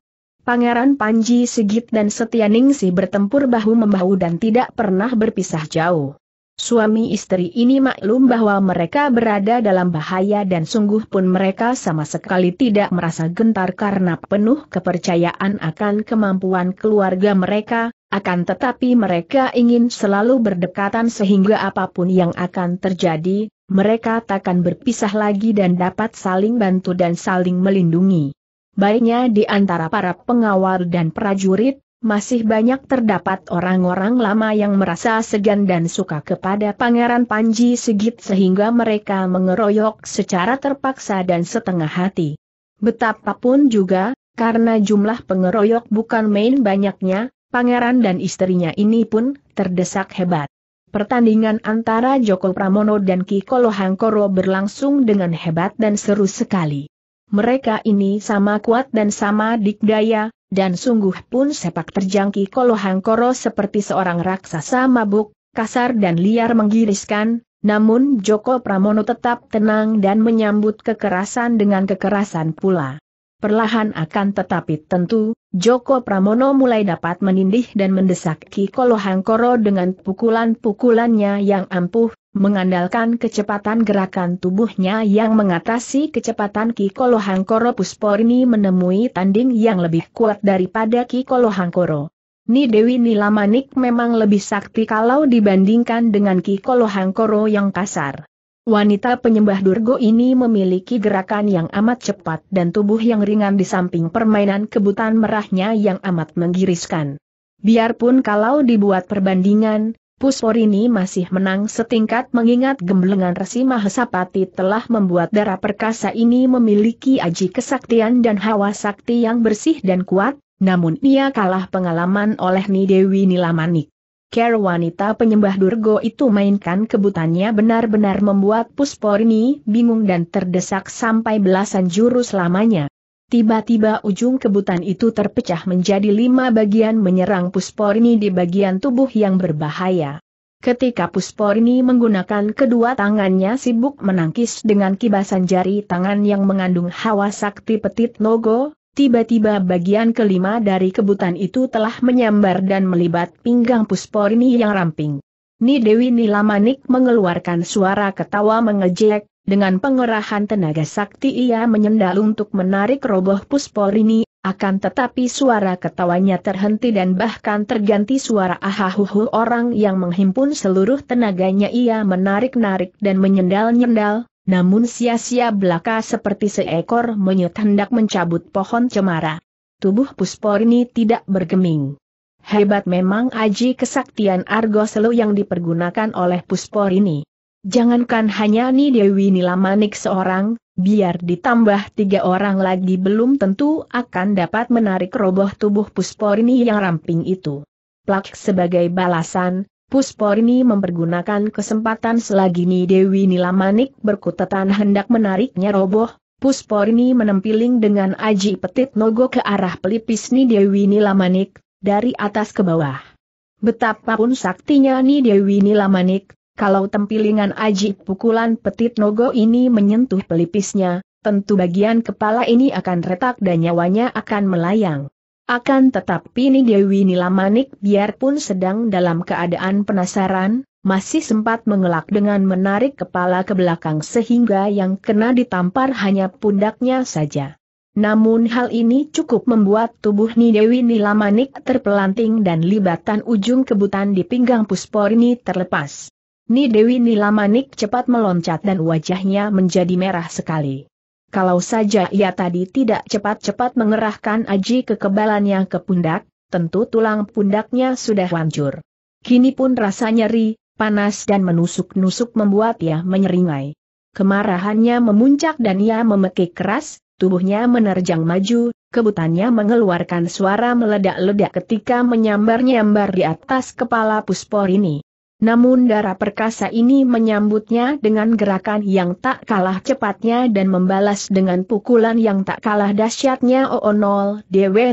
Pangeran Panji Sigit dan Setianingsi bertempur bahu-membahu dan tidak pernah berpisah jauh. Suami istri ini maklum bahwa mereka berada dalam bahaya dan sungguh pun mereka sama sekali tidak merasa gentar karena penuh kepercayaan akan kemampuan keluarga mereka, akan tetapi mereka ingin selalu berdekatan sehingga apapun yang akan terjadi, mereka takkan berpisah lagi dan dapat saling bantu dan saling melindungi baiknya di antara para pengawal dan prajurit, masih banyak terdapat orang-orang lama yang merasa segan dan suka kepada Pangeran Panji Sigit sehingga mereka mengeroyok secara terpaksa dan setengah hati. Betapapun juga, karena jumlah pengeroyok bukan main banyaknya, Pangeran dan istrinya ini pun terdesak hebat. Pertandingan antara Joko Pramono dan Kiko Lohangkoro berlangsung dengan hebat dan seru sekali. Mereka ini sama kuat dan sama dikdaya, dan sungguh pun sepak terjang Ki Kolohangkoro seperti seorang raksasa mabuk, kasar dan liar menggiriskan, namun Joko Pramono tetap tenang dan menyambut kekerasan dengan kekerasan pula. Perlahan akan tetapi tentu, Joko Pramono mulai dapat menindih dan mendesak Ki Kolohangkoro dengan pukulan-pukulannya yang ampuh, mengandalkan kecepatan gerakan tubuhnya yang mengatasi kecepatan Ki Kolohangkoro Pusporni menemui tanding yang lebih kuat daripada Ki Hangkoro. Ni Dewi Nilamanik memang lebih sakti kalau dibandingkan dengan Ki Hangkoro yang kasar. Wanita penyembah Durgo ini memiliki gerakan yang amat cepat dan tubuh yang ringan di samping permainan kebutan merahnya yang amat menggiriskan. Biarpun kalau dibuat perbandingan, Pusporini masih menang setingkat mengingat gemblengan Resi Mahesapati telah membuat darah perkasa ini memiliki aji kesaktian dan hawa sakti yang bersih dan kuat, namun ia kalah pengalaman oleh Nidewi Nilamanik. Ker wanita penyembah Durgo itu mainkan kebutannya benar-benar membuat Pusporini bingung dan terdesak sampai belasan jurus lamanya. Tiba-tiba ujung kebutan itu terpecah menjadi lima bagian menyerang Pusporni di bagian tubuh yang berbahaya. Ketika Pusporni menggunakan kedua tangannya sibuk menangkis dengan kibasan jari tangan yang mengandung hawa sakti petit nogo, tiba-tiba bagian kelima dari kebutan itu telah menyambar dan melibat pinggang Pusporni yang ramping. Ni Dewi Nilamanik mengeluarkan suara ketawa mengejek, dengan pengerahan tenaga sakti ia menyendal untuk menarik roboh puspol ini, akan tetapi suara ketawanya terhenti dan bahkan terganti suara ahahuhu orang yang menghimpun seluruh tenaganya ia menarik-narik dan menyendal-nyendal, namun sia-sia belaka seperti seekor monyet hendak mencabut pohon cemara. Tubuh puspor ini tidak bergeming. Hebat memang aji kesaktian Argo Selu yang dipergunakan oleh puspor ini. Jangankan hanya Ni Dewi Nilamanik seorang, biar ditambah tiga orang lagi belum tentu akan dapat menarik roboh tubuh Pusporini yang ramping itu. Plak sebagai balasan, Pusporini mempergunakan kesempatan selagi Ni Dewi Nilamanik berkutatan hendak menariknya roboh, Pusporini menempiling dengan aji petit nogo ke arah pelipis Ni Dewi Nilamanik, dari atas ke bawah. Betapapun saktinya Ni Dewi Nilamanik, kalau tempilingan aji pukulan petit nogo ini menyentuh pelipisnya, tentu bagian kepala ini akan retak dan nyawanya akan melayang. Akan tetapi ini Dewi Nilamanik biarpun sedang dalam keadaan penasaran, masih sempat mengelak dengan menarik kepala ke belakang sehingga yang kena ditampar hanya pundaknya saja. Namun hal ini cukup membuat tubuh Nidewi Nilamanik terpelanting dan libatan ujung kebutan di pinggang Pusporni terlepas. Ni Dewi Nilamanik cepat meloncat dan wajahnya menjadi merah sekali. Kalau saja ia tadi tidak cepat-cepat mengerahkan aji kekebalannya ke pundak, tentu tulang pundaknya sudah hancur. Kini pun rasa nyeri, panas dan menusuk-nusuk membuat ia menyeringai. Kemarahannya memuncak dan ia memekik keras, tubuhnya menerjang maju, kebutannya mengeluarkan suara meledak-ledak ketika menyambar-nyambar di atas kepala puspor ini. Namun darah perkasa ini menyambutnya dengan gerakan yang tak kalah cepatnya dan membalas dengan pukulan yang tak kalah dahsyatnya Oonol Dewe